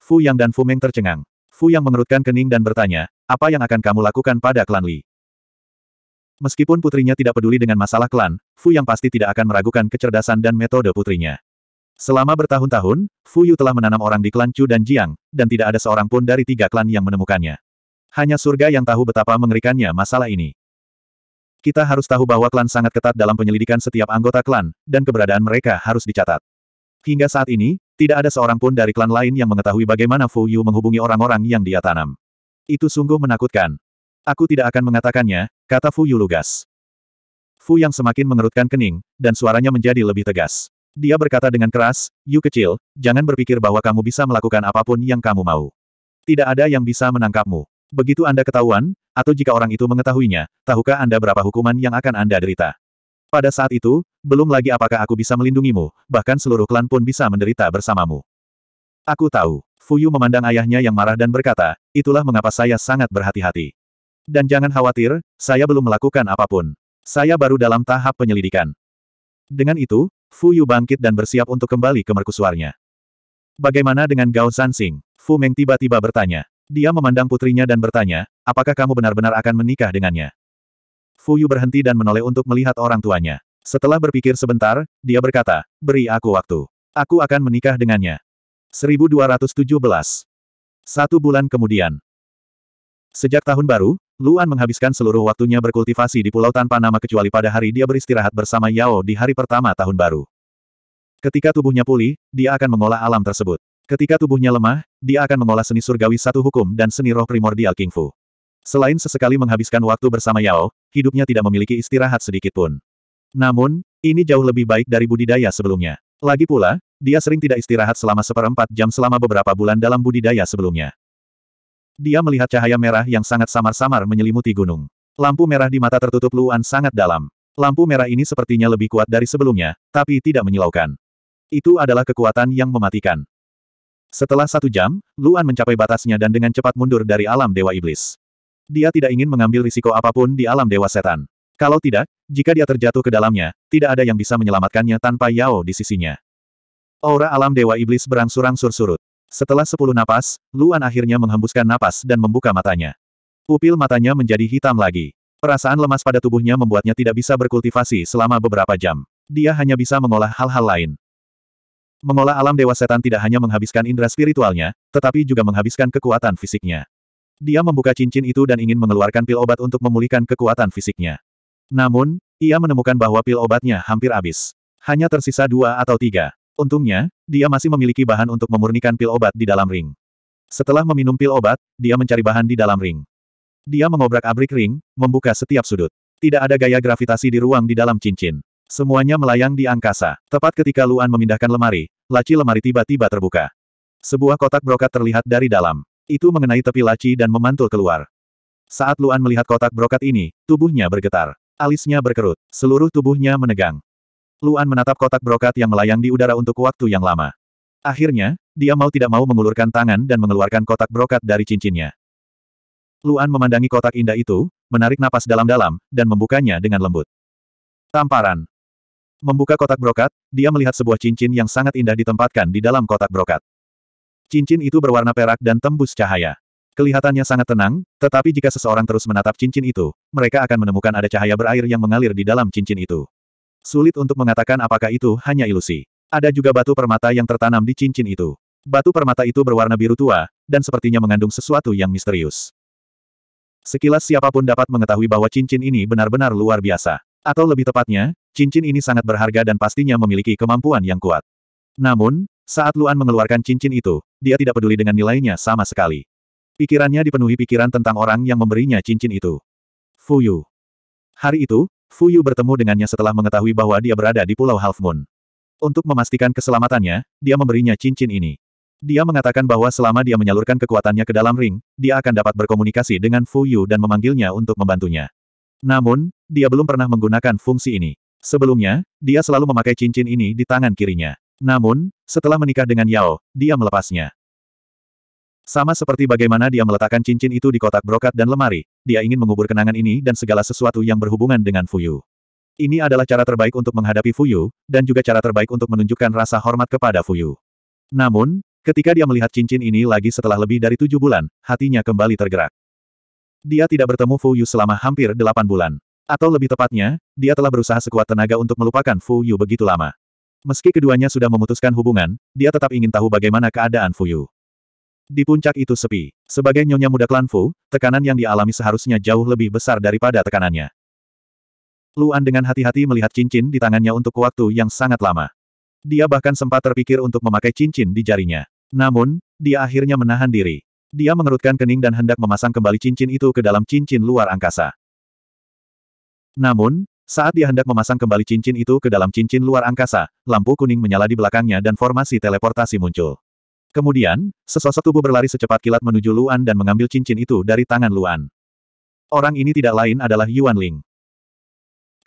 Fu Yang dan Fu Meng tercengang. Fu Yang mengerutkan kening dan bertanya, apa yang akan kamu lakukan pada klan Li? Meskipun putrinya tidak peduli dengan masalah klan, Fu Yang pasti tidak akan meragukan kecerdasan dan metode putrinya. Selama bertahun-tahun, Fu Yu telah menanam orang di klan Chu dan Jiang, dan tidak ada seorang pun dari tiga klan yang menemukannya. Hanya surga yang tahu betapa mengerikannya masalah ini. Kita harus tahu bahwa klan sangat ketat dalam penyelidikan setiap anggota klan, dan keberadaan mereka harus dicatat. Hingga saat ini, tidak ada seorang pun dari klan lain yang mengetahui bagaimana Fu Yu menghubungi orang-orang yang dia tanam. Itu sungguh menakutkan. Aku tidak akan mengatakannya, kata Fu Yu lugas. Fu yang semakin mengerutkan kening, dan suaranya menjadi lebih tegas. Dia berkata dengan keras, Yu kecil, jangan berpikir bahwa kamu bisa melakukan apapun yang kamu mau. Tidak ada yang bisa menangkapmu. Begitu Anda ketahuan, atau jika orang itu mengetahuinya, tahukah Anda berapa hukuman yang akan Anda derita? Pada saat itu, belum lagi apakah aku bisa melindungimu, bahkan seluruh klan pun bisa menderita bersamamu. Aku tahu. Fuyu memandang ayahnya yang marah dan berkata, itulah mengapa saya sangat berhati-hati. Dan jangan khawatir, saya belum melakukan apapun. Saya baru dalam tahap penyelidikan. Dengan itu, Fu Yu bangkit dan bersiap untuk kembali ke merkusuarnya. Bagaimana dengan Gao Sansing? Fu Meng tiba-tiba bertanya. Dia memandang putrinya dan bertanya, apakah kamu benar-benar akan menikah dengannya? Fu Yu berhenti dan menoleh untuk melihat orang tuanya. Setelah berpikir sebentar, dia berkata, beri aku waktu. Aku akan menikah dengannya. 1217. Satu bulan kemudian. Sejak tahun baru, Luan menghabiskan seluruh waktunya berkultivasi di pulau tanpa nama kecuali pada hari dia beristirahat bersama Yao di hari pertama tahun baru. Ketika tubuhnya pulih, dia akan mengolah alam tersebut. Ketika tubuhnya lemah, dia akan mengolah seni surgawi satu hukum dan seni roh primordial King Fu. Selain sesekali menghabiskan waktu bersama Yao, hidupnya tidak memiliki istirahat sedikit pun. Namun, ini jauh lebih baik dari budidaya sebelumnya. Lagi pula, dia sering tidak istirahat selama seperempat jam selama beberapa bulan dalam budidaya sebelumnya. Dia melihat cahaya merah yang sangat samar-samar menyelimuti gunung. Lampu merah di mata tertutup Luan sangat dalam. Lampu merah ini sepertinya lebih kuat dari sebelumnya, tapi tidak menyilaukan. Itu adalah kekuatan yang mematikan. Setelah satu jam, Luan mencapai batasnya dan dengan cepat mundur dari alam Dewa Iblis. Dia tidak ingin mengambil risiko apapun di alam Dewa Setan. Kalau tidak, jika dia terjatuh ke dalamnya, tidak ada yang bisa menyelamatkannya tanpa Yao di sisinya. Aura alam Dewa Iblis berangsur-angsur surut. Setelah sepuluh napas, Luan akhirnya menghembuskan napas dan membuka matanya. Pupil matanya menjadi hitam lagi. Perasaan lemas pada tubuhnya membuatnya tidak bisa berkultivasi selama beberapa jam. Dia hanya bisa mengolah hal-hal lain. Mengolah alam dewa setan tidak hanya menghabiskan indera spiritualnya, tetapi juga menghabiskan kekuatan fisiknya. Dia membuka cincin itu dan ingin mengeluarkan pil obat untuk memulihkan kekuatan fisiknya. Namun, ia menemukan bahwa pil obatnya hampir habis. Hanya tersisa dua atau tiga. Untungnya, dia masih memiliki bahan untuk memurnikan pil obat di dalam ring. Setelah meminum pil obat, dia mencari bahan di dalam ring. Dia mengobrak-abrik ring, membuka setiap sudut. Tidak ada gaya gravitasi di ruang di dalam cincin. Semuanya melayang di angkasa. Tepat ketika Luan memindahkan lemari, laci lemari tiba-tiba terbuka. Sebuah kotak brokat terlihat dari dalam. Itu mengenai tepi laci dan memantul keluar. Saat Luan melihat kotak brokat ini, tubuhnya bergetar. Alisnya berkerut, seluruh tubuhnya menegang. Luan menatap kotak brokat yang melayang di udara untuk waktu yang lama. Akhirnya, dia mau tidak mau mengulurkan tangan dan mengeluarkan kotak brokat dari cincinnya. Luan memandangi kotak indah itu, menarik napas dalam-dalam, dan membukanya dengan lembut. Tamparan. Membuka kotak brokat, dia melihat sebuah cincin yang sangat indah ditempatkan di dalam kotak brokat. Cincin itu berwarna perak dan tembus cahaya. Kelihatannya sangat tenang, tetapi jika seseorang terus menatap cincin itu, mereka akan menemukan ada cahaya berair yang mengalir di dalam cincin itu. Sulit untuk mengatakan apakah itu hanya ilusi. Ada juga batu permata yang tertanam di cincin itu. Batu permata itu berwarna biru tua, dan sepertinya mengandung sesuatu yang misterius. Sekilas siapapun dapat mengetahui bahwa cincin ini benar-benar luar biasa. Atau lebih tepatnya, cincin ini sangat berharga dan pastinya memiliki kemampuan yang kuat. Namun, saat Luan mengeluarkan cincin itu, dia tidak peduli dengan nilainya sama sekali. Pikirannya dipenuhi pikiran tentang orang yang memberinya cincin itu. Fuyu. Hari itu, Fu Yu bertemu dengannya setelah mengetahui bahwa dia berada di Pulau Half Moon. Untuk memastikan keselamatannya, dia memberinya cincin ini. Dia mengatakan bahwa selama dia menyalurkan kekuatannya ke dalam ring, dia akan dapat berkomunikasi dengan Fu Yu dan memanggilnya untuk membantunya. Namun, dia belum pernah menggunakan fungsi ini. Sebelumnya, dia selalu memakai cincin ini di tangan kirinya. Namun, setelah menikah dengan Yao, dia melepasnya. Sama seperti bagaimana dia meletakkan cincin itu di kotak brokat dan lemari, dia ingin mengubur kenangan ini dan segala sesuatu yang berhubungan dengan Fuyu. Ini adalah cara terbaik untuk menghadapi Fuyu, dan juga cara terbaik untuk menunjukkan rasa hormat kepada Fuyu. Namun, ketika dia melihat cincin ini lagi setelah lebih dari tujuh bulan, hatinya kembali tergerak. Dia tidak bertemu Fuyu selama hampir delapan bulan. Atau lebih tepatnya, dia telah berusaha sekuat tenaga untuk melupakan Fuyu begitu lama. Meski keduanya sudah memutuskan hubungan, dia tetap ingin tahu bagaimana keadaan Fuyu. Di puncak itu sepi. Sebagai nyonya muda klan Fu, tekanan yang dialami seharusnya jauh lebih besar daripada tekanannya. Luan dengan hati-hati melihat cincin di tangannya untuk waktu yang sangat lama. Dia bahkan sempat terpikir untuk memakai cincin di jarinya. Namun, dia akhirnya menahan diri. Dia mengerutkan kening dan hendak memasang kembali cincin itu ke dalam cincin luar angkasa. Namun, saat dia hendak memasang kembali cincin itu ke dalam cincin luar angkasa, lampu kuning menyala di belakangnya dan formasi teleportasi muncul. Kemudian, sesosok tubuh berlari secepat kilat menuju Luan dan mengambil cincin itu dari tangan Luan. Orang ini tidak lain adalah Yuan Ling.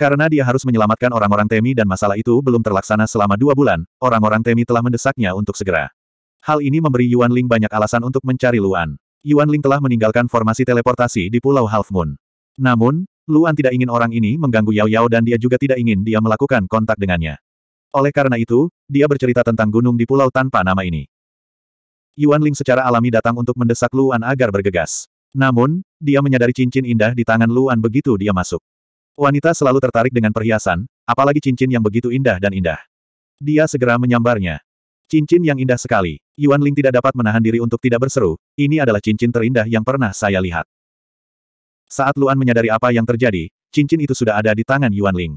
Karena dia harus menyelamatkan orang-orang Temi dan masalah itu belum terlaksana selama dua bulan, orang-orang Temi telah mendesaknya untuk segera. Hal ini memberi Yuan Ling banyak alasan untuk mencari Luan. Yuan Ling telah meninggalkan formasi teleportasi di Pulau Half Moon. Namun, Luan tidak ingin orang ini mengganggu Yao Yao dan dia juga tidak ingin dia melakukan kontak dengannya. Oleh karena itu, dia bercerita tentang gunung di pulau tanpa nama ini. Yuan Ling secara alami datang untuk mendesak Luan agar bergegas. Namun, dia menyadari cincin indah di tangan Luan begitu dia masuk. Wanita selalu tertarik dengan perhiasan, apalagi cincin yang begitu indah dan indah. Dia segera menyambarnya. Cincin yang indah sekali. Yuan Ling tidak dapat menahan diri untuk tidak berseru, ini adalah cincin terindah yang pernah saya lihat. Saat Luan menyadari apa yang terjadi, cincin itu sudah ada di tangan Yuan Ling.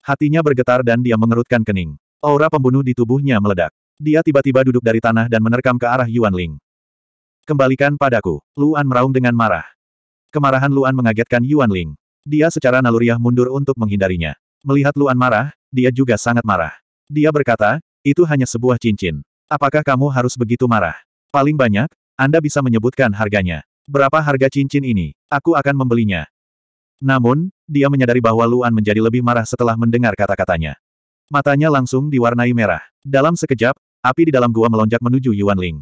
Hatinya bergetar dan dia mengerutkan kening. Aura pembunuh di tubuhnya meledak. Dia tiba-tiba duduk dari tanah dan menerkam ke arah Yuan Ling. Kembalikan padaku. Luan meraung dengan marah. Kemarahan Luan mengagetkan Yuan Ling. Dia secara naluriah mundur untuk menghindarinya. Melihat Luan marah, dia juga sangat marah. Dia berkata, itu hanya sebuah cincin. Apakah kamu harus begitu marah? Paling banyak, Anda bisa menyebutkan harganya. Berapa harga cincin ini? Aku akan membelinya. Namun, dia menyadari bahwa Luan menjadi lebih marah setelah mendengar kata-katanya. Matanya langsung diwarnai merah. Dalam sekejap, Api di dalam gua melonjak menuju Yuan Ling.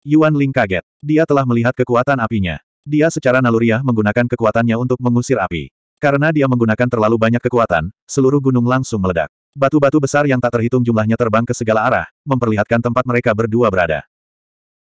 Yuan Ling kaget. Dia telah melihat kekuatan apinya. Dia secara naluriah menggunakan kekuatannya untuk mengusir api. Karena dia menggunakan terlalu banyak kekuatan, seluruh gunung langsung meledak. Batu-batu besar yang tak terhitung jumlahnya terbang ke segala arah, memperlihatkan tempat mereka berdua berada.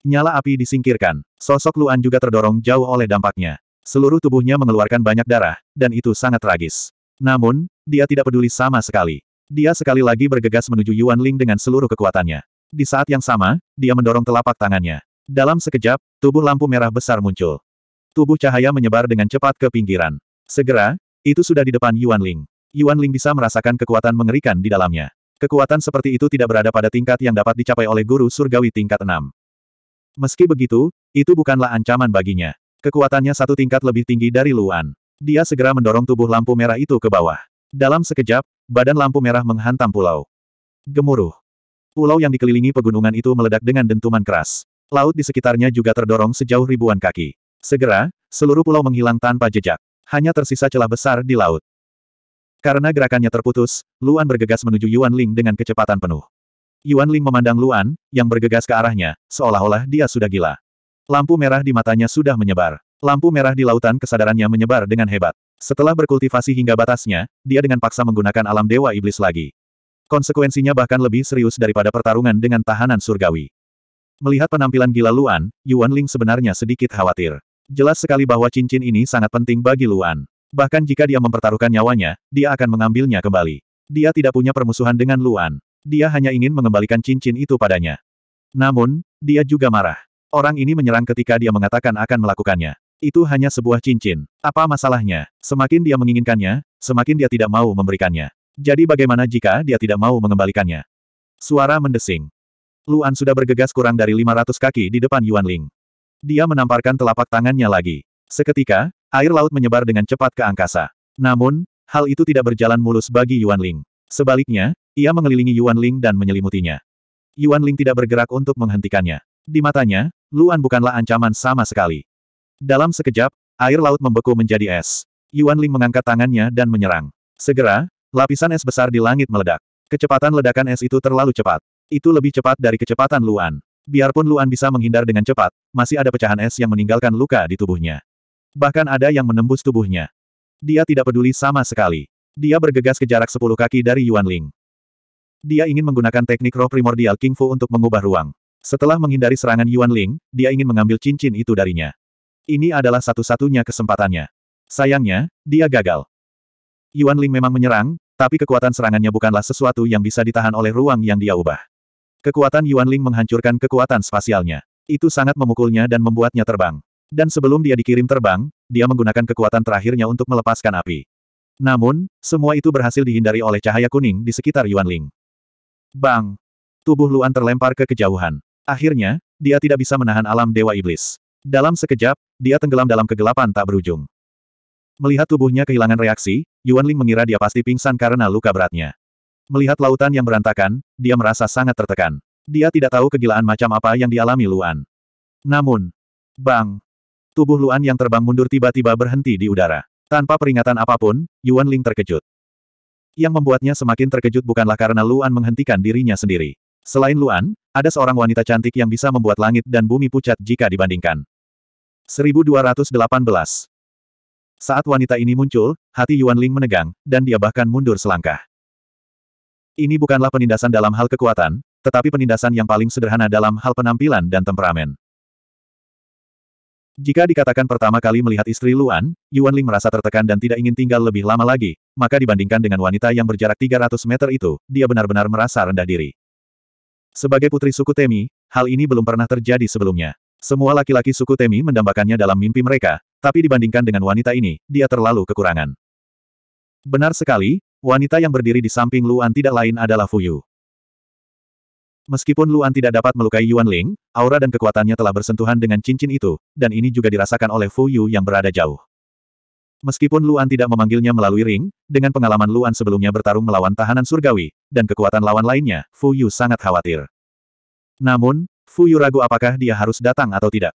Nyala api disingkirkan. Sosok Luan juga terdorong jauh oleh dampaknya. Seluruh tubuhnya mengeluarkan banyak darah, dan itu sangat tragis. Namun, dia tidak peduli sama sekali. Dia sekali lagi bergegas menuju Yuan Ling dengan seluruh kekuatannya. Di saat yang sama, dia mendorong telapak tangannya. Dalam sekejap, tubuh lampu merah besar muncul. Tubuh cahaya menyebar dengan cepat ke pinggiran. Segera, itu sudah di depan Yuan Ling. Yuan Ling bisa merasakan kekuatan mengerikan di dalamnya. Kekuatan seperti itu tidak berada pada tingkat yang dapat dicapai oleh guru surgawi tingkat 6. Meski begitu, itu bukanlah ancaman baginya. Kekuatannya satu tingkat lebih tinggi dari Luan. Dia segera mendorong tubuh lampu merah itu ke bawah. Dalam sekejap, badan lampu merah menghantam pulau. Gemuruh. Pulau yang dikelilingi pegunungan itu meledak dengan dentuman keras. Laut di sekitarnya juga terdorong sejauh ribuan kaki. Segera, seluruh pulau menghilang tanpa jejak. Hanya tersisa celah besar di laut. Karena gerakannya terputus, Luan bergegas menuju Yuan Ling dengan kecepatan penuh. Yuan Ling memandang Luan, yang bergegas ke arahnya, seolah-olah dia sudah gila. Lampu merah di matanya sudah menyebar. Lampu merah di lautan kesadarannya menyebar dengan hebat. Setelah berkultivasi hingga batasnya, dia dengan paksa menggunakan alam dewa iblis lagi. Konsekuensinya bahkan lebih serius daripada pertarungan dengan tahanan surgawi. Melihat penampilan gila Luan, Yuan Ling sebenarnya sedikit khawatir. Jelas sekali bahwa cincin ini sangat penting bagi Luan. Bahkan jika dia mempertaruhkan nyawanya, dia akan mengambilnya kembali. Dia tidak punya permusuhan dengan Luan. Dia hanya ingin mengembalikan cincin itu padanya. Namun, dia juga marah. Orang ini menyerang ketika dia mengatakan akan melakukannya. Itu hanya sebuah cincin. Apa masalahnya? Semakin dia menginginkannya, semakin dia tidak mau memberikannya. Jadi bagaimana jika dia tidak mau mengembalikannya? Suara mendesing. Luan sudah bergegas kurang dari 500 kaki di depan Yuan Ling. Dia menamparkan telapak tangannya lagi. Seketika, air laut menyebar dengan cepat ke angkasa. Namun, hal itu tidak berjalan mulus bagi Yuan Ling. Sebaliknya, ia mengelilingi Yuan Ling dan menyelimutinya. Yuan Ling tidak bergerak untuk menghentikannya. Di matanya, Luan bukanlah ancaman sama sekali. Dalam sekejap, air laut membeku menjadi es. Yuan Ling mengangkat tangannya dan menyerang. Segera, Lapisan es besar di langit meledak. Kecepatan ledakan es itu terlalu cepat. Itu lebih cepat dari kecepatan Luan. Biarpun Luan bisa menghindar dengan cepat, masih ada pecahan es yang meninggalkan luka di tubuhnya. Bahkan ada yang menembus tubuhnya. Dia tidak peduli sama sekali. Dia bergegas ke jarak 10 kaki dari Yuan Ling. Dia ingin menggunakan teknik roh primordial King Fu untuk mengubah ruang. Setelah menghindari serangan Yuan Ling, dia ingin mengambil cincin itu darinya. Ini adalah satu-satunya kesempatannya. Sayangnya, dia gagal. Yuan Ling memang menyerang, tapi kekuatan serangannya bukanlah sesuatu yang bisa ditahan oleh ruang yang dia ubah. Kekuatan Yuan Ling menghancurkan kekuatan spasialnya. Itu sangat memukulnya dan membuatnya terbang. Dan sebelum dia dikirim terbang, dia menggunakan kekuatan terakhirnya untuk melepaskan api. Namun, semua itu berhasil dihindari oleh cahaya kuning di sekitar Yuan Ling. Bang! Tubuh Luan terlempar ke kejauhan. Akhirnya, dia tidak bisa menahan alam Dewa Iblis. Dalam sekejap, dia tenggelam dalam kegelapan tak berujung. Melihat tubuhnya kehilangan reaksi, Yuan Ling mengira dia pasti pingsan karena luka beratnya. Melihat lautan yang berantakan, dia merasa sangat tertekan. Dia tidak tahu kegilaan macam apa yang dialami Luan. Namun, bang, tubuh Luan yang terbang mundur tiba-tiba berhenti di udara. Tanpa peringatan apapun, Yuan Ling terkejut. Yang membuatnya semakin terkejut bukanlah karena Luan menghentikan dirinya sendiri. Selain Luan, ada seorang wanita cantik yang bisa membuat langit dan bumi pucat jika dibandingkan. 1218 saat wanita ini muncul, hati Yuan Ling menegang, dan dia bahkan mundur selangkah. Ini bukanlah penindasan dalam hal kekuatan, tetapi penindasan yang paling sederhana dalam hal penampilan dan temperamen. Jika dikatakan pertama kali melihat istri Luan, Yuan Ling merasa tertekan dan tidak ingin tinggal lebih lama lagi, maka dibandingkan dengan wanita yang berjarak 300 meter itu, dia benar-benar merasa rendah diri. Sebagai putri suku Temi, hal ini belum pernah terjadi sebelumnya. Semua laki-laki suku Temi mendambakannya dalam mimpi mereka, tapi dibandingkan dengan wanita ini, dia terlalu kekurangan. Benar sekali, wanita yang berdiri di samping Luan tidak lain adalah Fuyu. Meskipun Luan tidak dapat melukai Yuan Ling, aura dan kekuatannya telah bersentuhan dengan cincin itu, dan ini juga dirasakan oleh Fu Yu yang berada jauh. Meskipun Luan tidak memanggilnya melalui ring, dengan pengalaman Luan sebelumnya bertarung melawan tahanan surgawi, dan kekuatan lawan lainnya, Fu Yu sangat khawatir. Namun, Fu Yu ragu apakah dia harus datang atau tidak.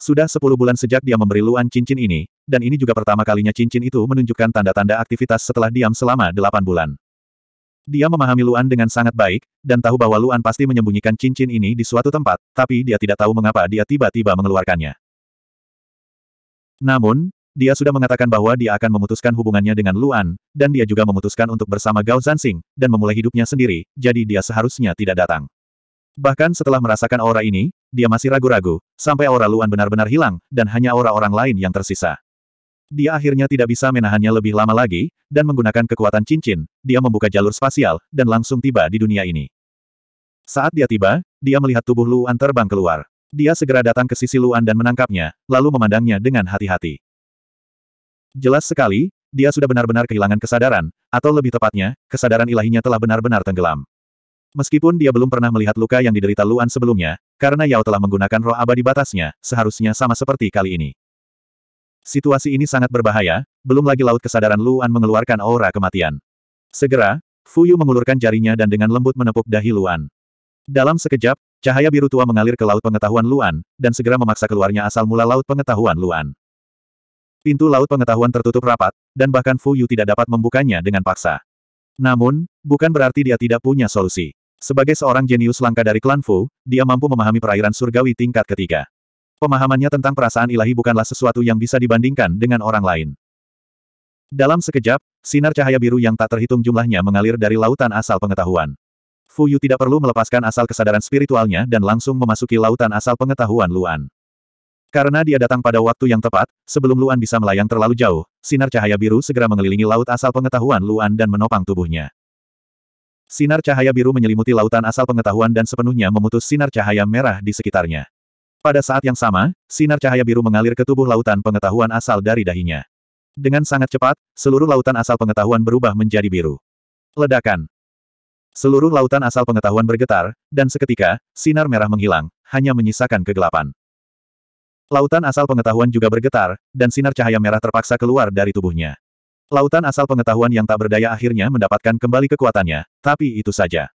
Sudah sepuluh bulan sejak dia memberi Luan cincin ini, dan ini juga pertama kalinya cincin itu menunjukkan tanda-tanda aktivitas setelah diam selama delapan bulan. Dia memahami Luan dengan sangat baik, dan tahu bahwa Luan pasti menyembunyikan cincin ini di suatu tempat, tapi dia tidak tahu mengapa dia tiba-tiba mengeluarkannya. Namun, dia sudah mengatakan bahwa dia akan memutuskan hubungannya dengan Luan, dan dia juga memutuskan untuk bersama Gao Zansing, dan memulai hidupnya sendiri, jadi dia seharusnya tidak datang. Bahkan setelah merasakan aura ini, dia masih ragu-ragu, sampai aura Luan benar-benar hilang, dan hanya aura orang lain yang tersisa. Dia akhirnya tidak bisa menahannya lebih lama lagi, dan menggunakan kekuatan cincin, dia membuka jalur spasial, dan langsung tiba di dunia ini. Saat dia tiba, dia melihat tubuh Luan terbang keluar. Dia segera datang ke sisi Luan dan menangkapnya, lalu memandangnya dengan hati-hati. Jelas sekali, dia sudah benar-benar kehilangan kesadaran, atau lebih tepatnya, kesadaran ilahinya telah benar-benar tenggelam. Meskipun dia belum pernah melihat luka yang diderita Luan sebelumnya, karena Yao telah menggunakan roh abadi batasnya, seharusnya sama seperti kali ini. Situasi ini sangat berbahaya, belum lagi laut kesadaran Luan mengeluarkan aura kematian. Segera, Fu Yu mengulurkan jarinya dan dengan lembut menepuk dahi Luan. Dalam sekejap, cahaya biru tua mengalir ke laut pengetahuan Luan, dan segera memaksa keluarnya asal mula laut pengetahuan Luan. Pintu laut pengetahuan tertutup rapat, dan bahkan Fu Yu tidak dapat membukanya dengan paksa. Namun, bukan berarti dia tidak punya solusi. Sebagai seorang jenius langka dari klan Fu, dia mampu memahami perairan surgawi tingkat ketiga. Pemahamannya tentang perasaan ilahi bukanlah sesuatu yang bisa dibandingkan dengan orang lain. Dalam sekejap, sinar cahaya biru yang tak terhitung jumlahnya mengalir dari lautan asal pengetahuan. Fu Yu tidak perlu melepaskan asal kesadaran spiritualnya dan langsung memasuki lautan asal pengetahuan Luan. Karena dia datang pada waktu yang tepat, sebelum Luan bisa melayang terlalu jauh, sinar cahaya biru segera mengelilingi laut asal pengetahuan Luan dan menopang tubuhnya. Sinar cahaya biru menyelimuti lautan asal pengetahuan dan sepenuhnya memutus sinar cahaya merah di sekitarnya. Pada saat yang sama, sinar cahaya biru mengalir ke tubuh lautan pengetahuan asal dari dahinya. Dengan sangat cepat, seluruh lautan asal pengetahuan berubah menjadi biru. Ledakan. Seluruh lautan asal pengetahuan bergetar, dan seketika, sinar merah menghilang, hanya menyisakan kegelapan. Lautan asal pengetahuan juga bergetar, dan sinar cahaya merah terpaksa keluar dari tubuhnya. Lautan asal pengetahuan yang tak berdaya akhirnya mendapatkan kembali kekuatannya, tapi itu saja.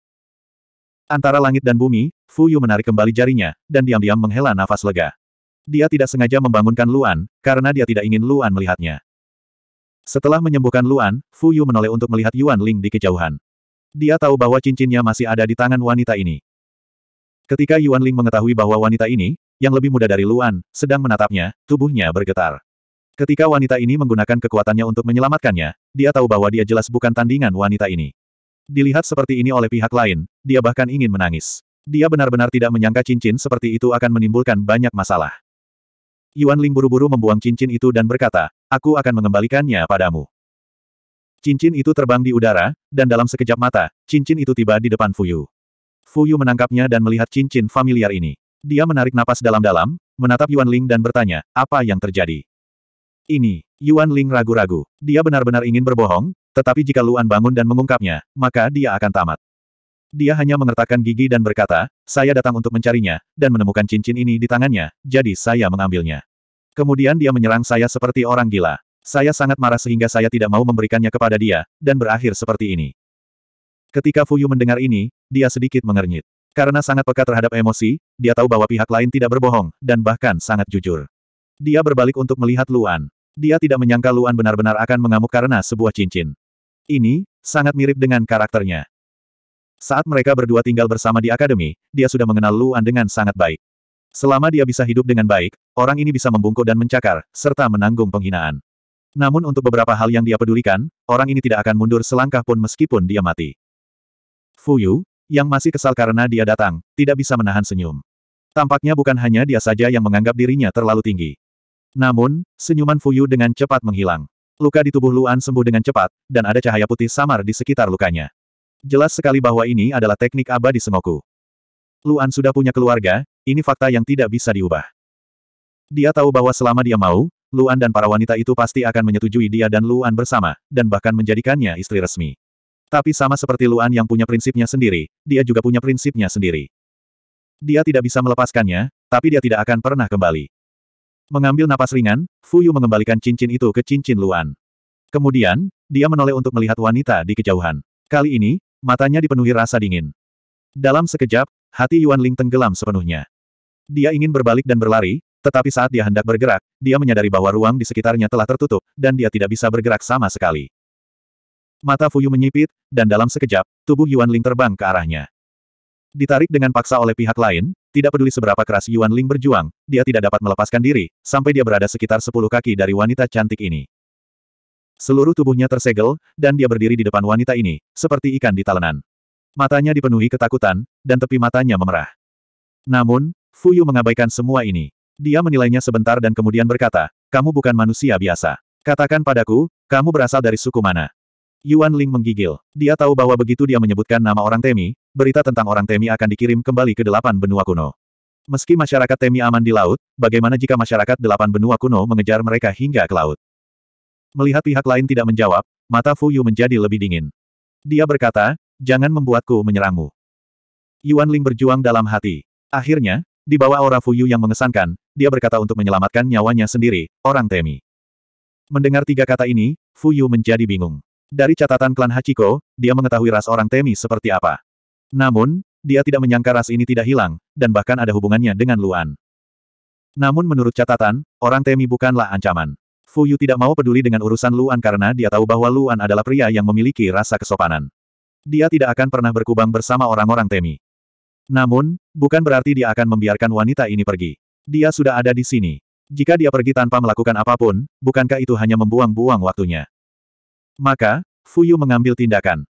Antara langit dan bumi, Fu Yu menarik kembali jarinya, dan diam-diam menghela nafas lega. Dia tidak sengaja membangunkan Luan, karena dia tidak ingin Luan melihatnya. Setelah menyembuhkan Luan, Yu menoleh untuk melihat Yuan Ling di kejauhan. Dia tahu bahwa cincinnya masih ada di tangan wanita ini. Ketika Yuan Ling mengetahui bahwa wanita ini, yang lebih muda dari Luan, sedang menatapnya, tubuhnya bergetar. Ketika wanita ini menggunakan kekuatannya untuk menyelamatkannya, dia tahu bahwa dia jelas bukan tandingan wanita ini. Dilihat seperti ini oleh pihak lain, dia bahkan ingin menangis. Dia benar-benar tidak menyangka cincin seperti itu akan menimbulkan banyak masalah. Yuan Ling buru-buru membuang cincin itu dan berkata, aku akan mengembalikannya padamu. Cincin itu terbang di udara, dan dalam sekejap mata, cincin itu tiba di depan Fuyu. Fuyu menangkapnya dan melihat cincin familiar ini. Dia menarik napas dalam-dalam, menatap Yuan Ling dan bertanya, apa yang terjadi? Ini, Yuan Ling ragu-ragu. Dia benar-benar ingin berbohong, tetapi jika Luan bangun dan mengungkapnya, maka dia akan tamat. Dia hanya mengertakkan gigi dan berkata, saya datang untuk mencarinya, dan menemukan cincin ini di tangannya, jadi saya mengambilnya. Kemudian dia menyerang saya seperti orang gila. Saya sangat marah sehingga saya tidak mau memberikannya kepada dia, dan berakhir seperti ini. Ketika Fuyu mendengar ini, dia sedikit mengernyit. Karena sangat peka terhadap emosi, dia tahu bahwa pihak lain tidak berbohong, dan bahkan sangat jujur. Dia berbalik untuk melihat Luan. Dia tidak menyangka Luan benar-benar akan mengamuk karena sebuah cincin. Ini, sangat mirip dengan karakternya. Saat mereka berdua tinggal bersama di akademi, dia sudah mengenal Luan dengan sangat baik. Selama dia bisa hidup dengan baik, orang ini bisa membungkuk dan mencakar, serta menanggung penghinaan. Namun untuk beberapa hal yang dia pedulikan, orang ini tidak akan mundur selangkah pun meskipun dia mati. Fuyu, yang masih kesal karena dia datang, tidak bisa menahan senyum. Tampaknya bukan hanya dia saja yang menganggap dirinya terlalu tinggi. Namun, senyuman Fuyu dengan cepat menghilang. Luka di tubuh Luan sembuh dengan cepat, dan ada cahaya putih samar di sekitar lukanya. Jelas sekali bahwa ini adalah teknik abadi Sengoku. Luan sudah punya keluarga, ini fakta yang tidak bisa diubah. Dia tahu bahwa selama dia mau, Luan dan para wanita itu pasti akan menyetujui dia dan Luan bersama, dan bahkan menjadikannya istri resmi. Tapi sama seperti Luan yang punya prinsipnya sendiri, dia juga punya prinsipnya sendiri. Dia tidak bisa melepaskannya, tapi dia tidak akan pernah kembali. Mengambil napas ringan, Fu Yu mengembalikan cincin itu ke cincin Luan. Kemudian, dia menoleh untuk melihat wanita di kejauhan. Kali ini, matanya dipenuhi rasa dingin. Dalam sekejap, hati Yuan Ling tenggelam sepenuhnya. Dia ingin berbalik dan berlari, tetapi saat dia hendak bergerak, dia menyadari bahwa ruang di sekitarnya telah tertutup, dan dia tidak bisa bergerak sama sekali. Mata Fuyu menyipit, dan dalam sekejap, tubuh Yuan Ling terbang ke arahnya. Ditarik dengan paksa oleh pihak lain, tidak peduli seberapa keras Yuan Ling berjuang, dia tidak dapat melepaskan diri, sampai dia berada sekitar sepuluh kaki dari wanita cantik ini. Seluruh tubuhnya tersegel, dan dia berdiri di depan wanita ini, seperti ikan di talenan. Matanya dipenuhi ketakutan, dan tepi matanya memerah. Namun, Fu Yu mengabaikan semua ini. Dia menilainya sebentar dan kemudian berkata, kamu bukan manusia biasa. Katakan padaku, kamu berasal dari suku mana? Yuan Ling menggigil. Dia tahu bahwa begitu dia menyebutkan nama orang Temi, berita tentang orang Temi akan dikirim kembali ke delapan benua kuno. Meski masyarakat Temi aman di laut, bagaimana jika masyarakat delapan benua kuno mengejar mereka hingga ke laut? Melihat pihak lain tidak menjawab, mata Fu Yu menjadi lebih dingin. Dia berkata, jangan membuatku menyerangmu. Yuan Ling berjuang dalam hati. Akhirnya, di bawah aura Fu Yu yang mengesankan, dia berkata untuk menyelamatkan nyawanya sendiri, orang Temi. Mendengar tiga kata ini, Fu Yu menjadi bingung. Dari catatan klan Hachiko, dia mengetahui ras orang Temi seperti apa. Namun, dia tidak menyangka ras ini tidak hilang, dan bahkan ada hubungannya dengan Luan. Namun menurut catatan, orang Temi bukanlah ancaman. Fu Yu tidak mau peduli dengan urusan Luan karena dia tahu bahwa Luan adalah pria yang memiliki rasa kesopanan. Dia tidak akan pernah berkubang bersama orang-orang Temi. Namun, bukan berarti dia akan membiarkan wanita ini pergi. Dia sudah ada di sini. Jika dia pergi tanpa melakukan apapun, bukankah itu hanya membuang-buang waktunya? Maka, Fuyu mengambil tindakan.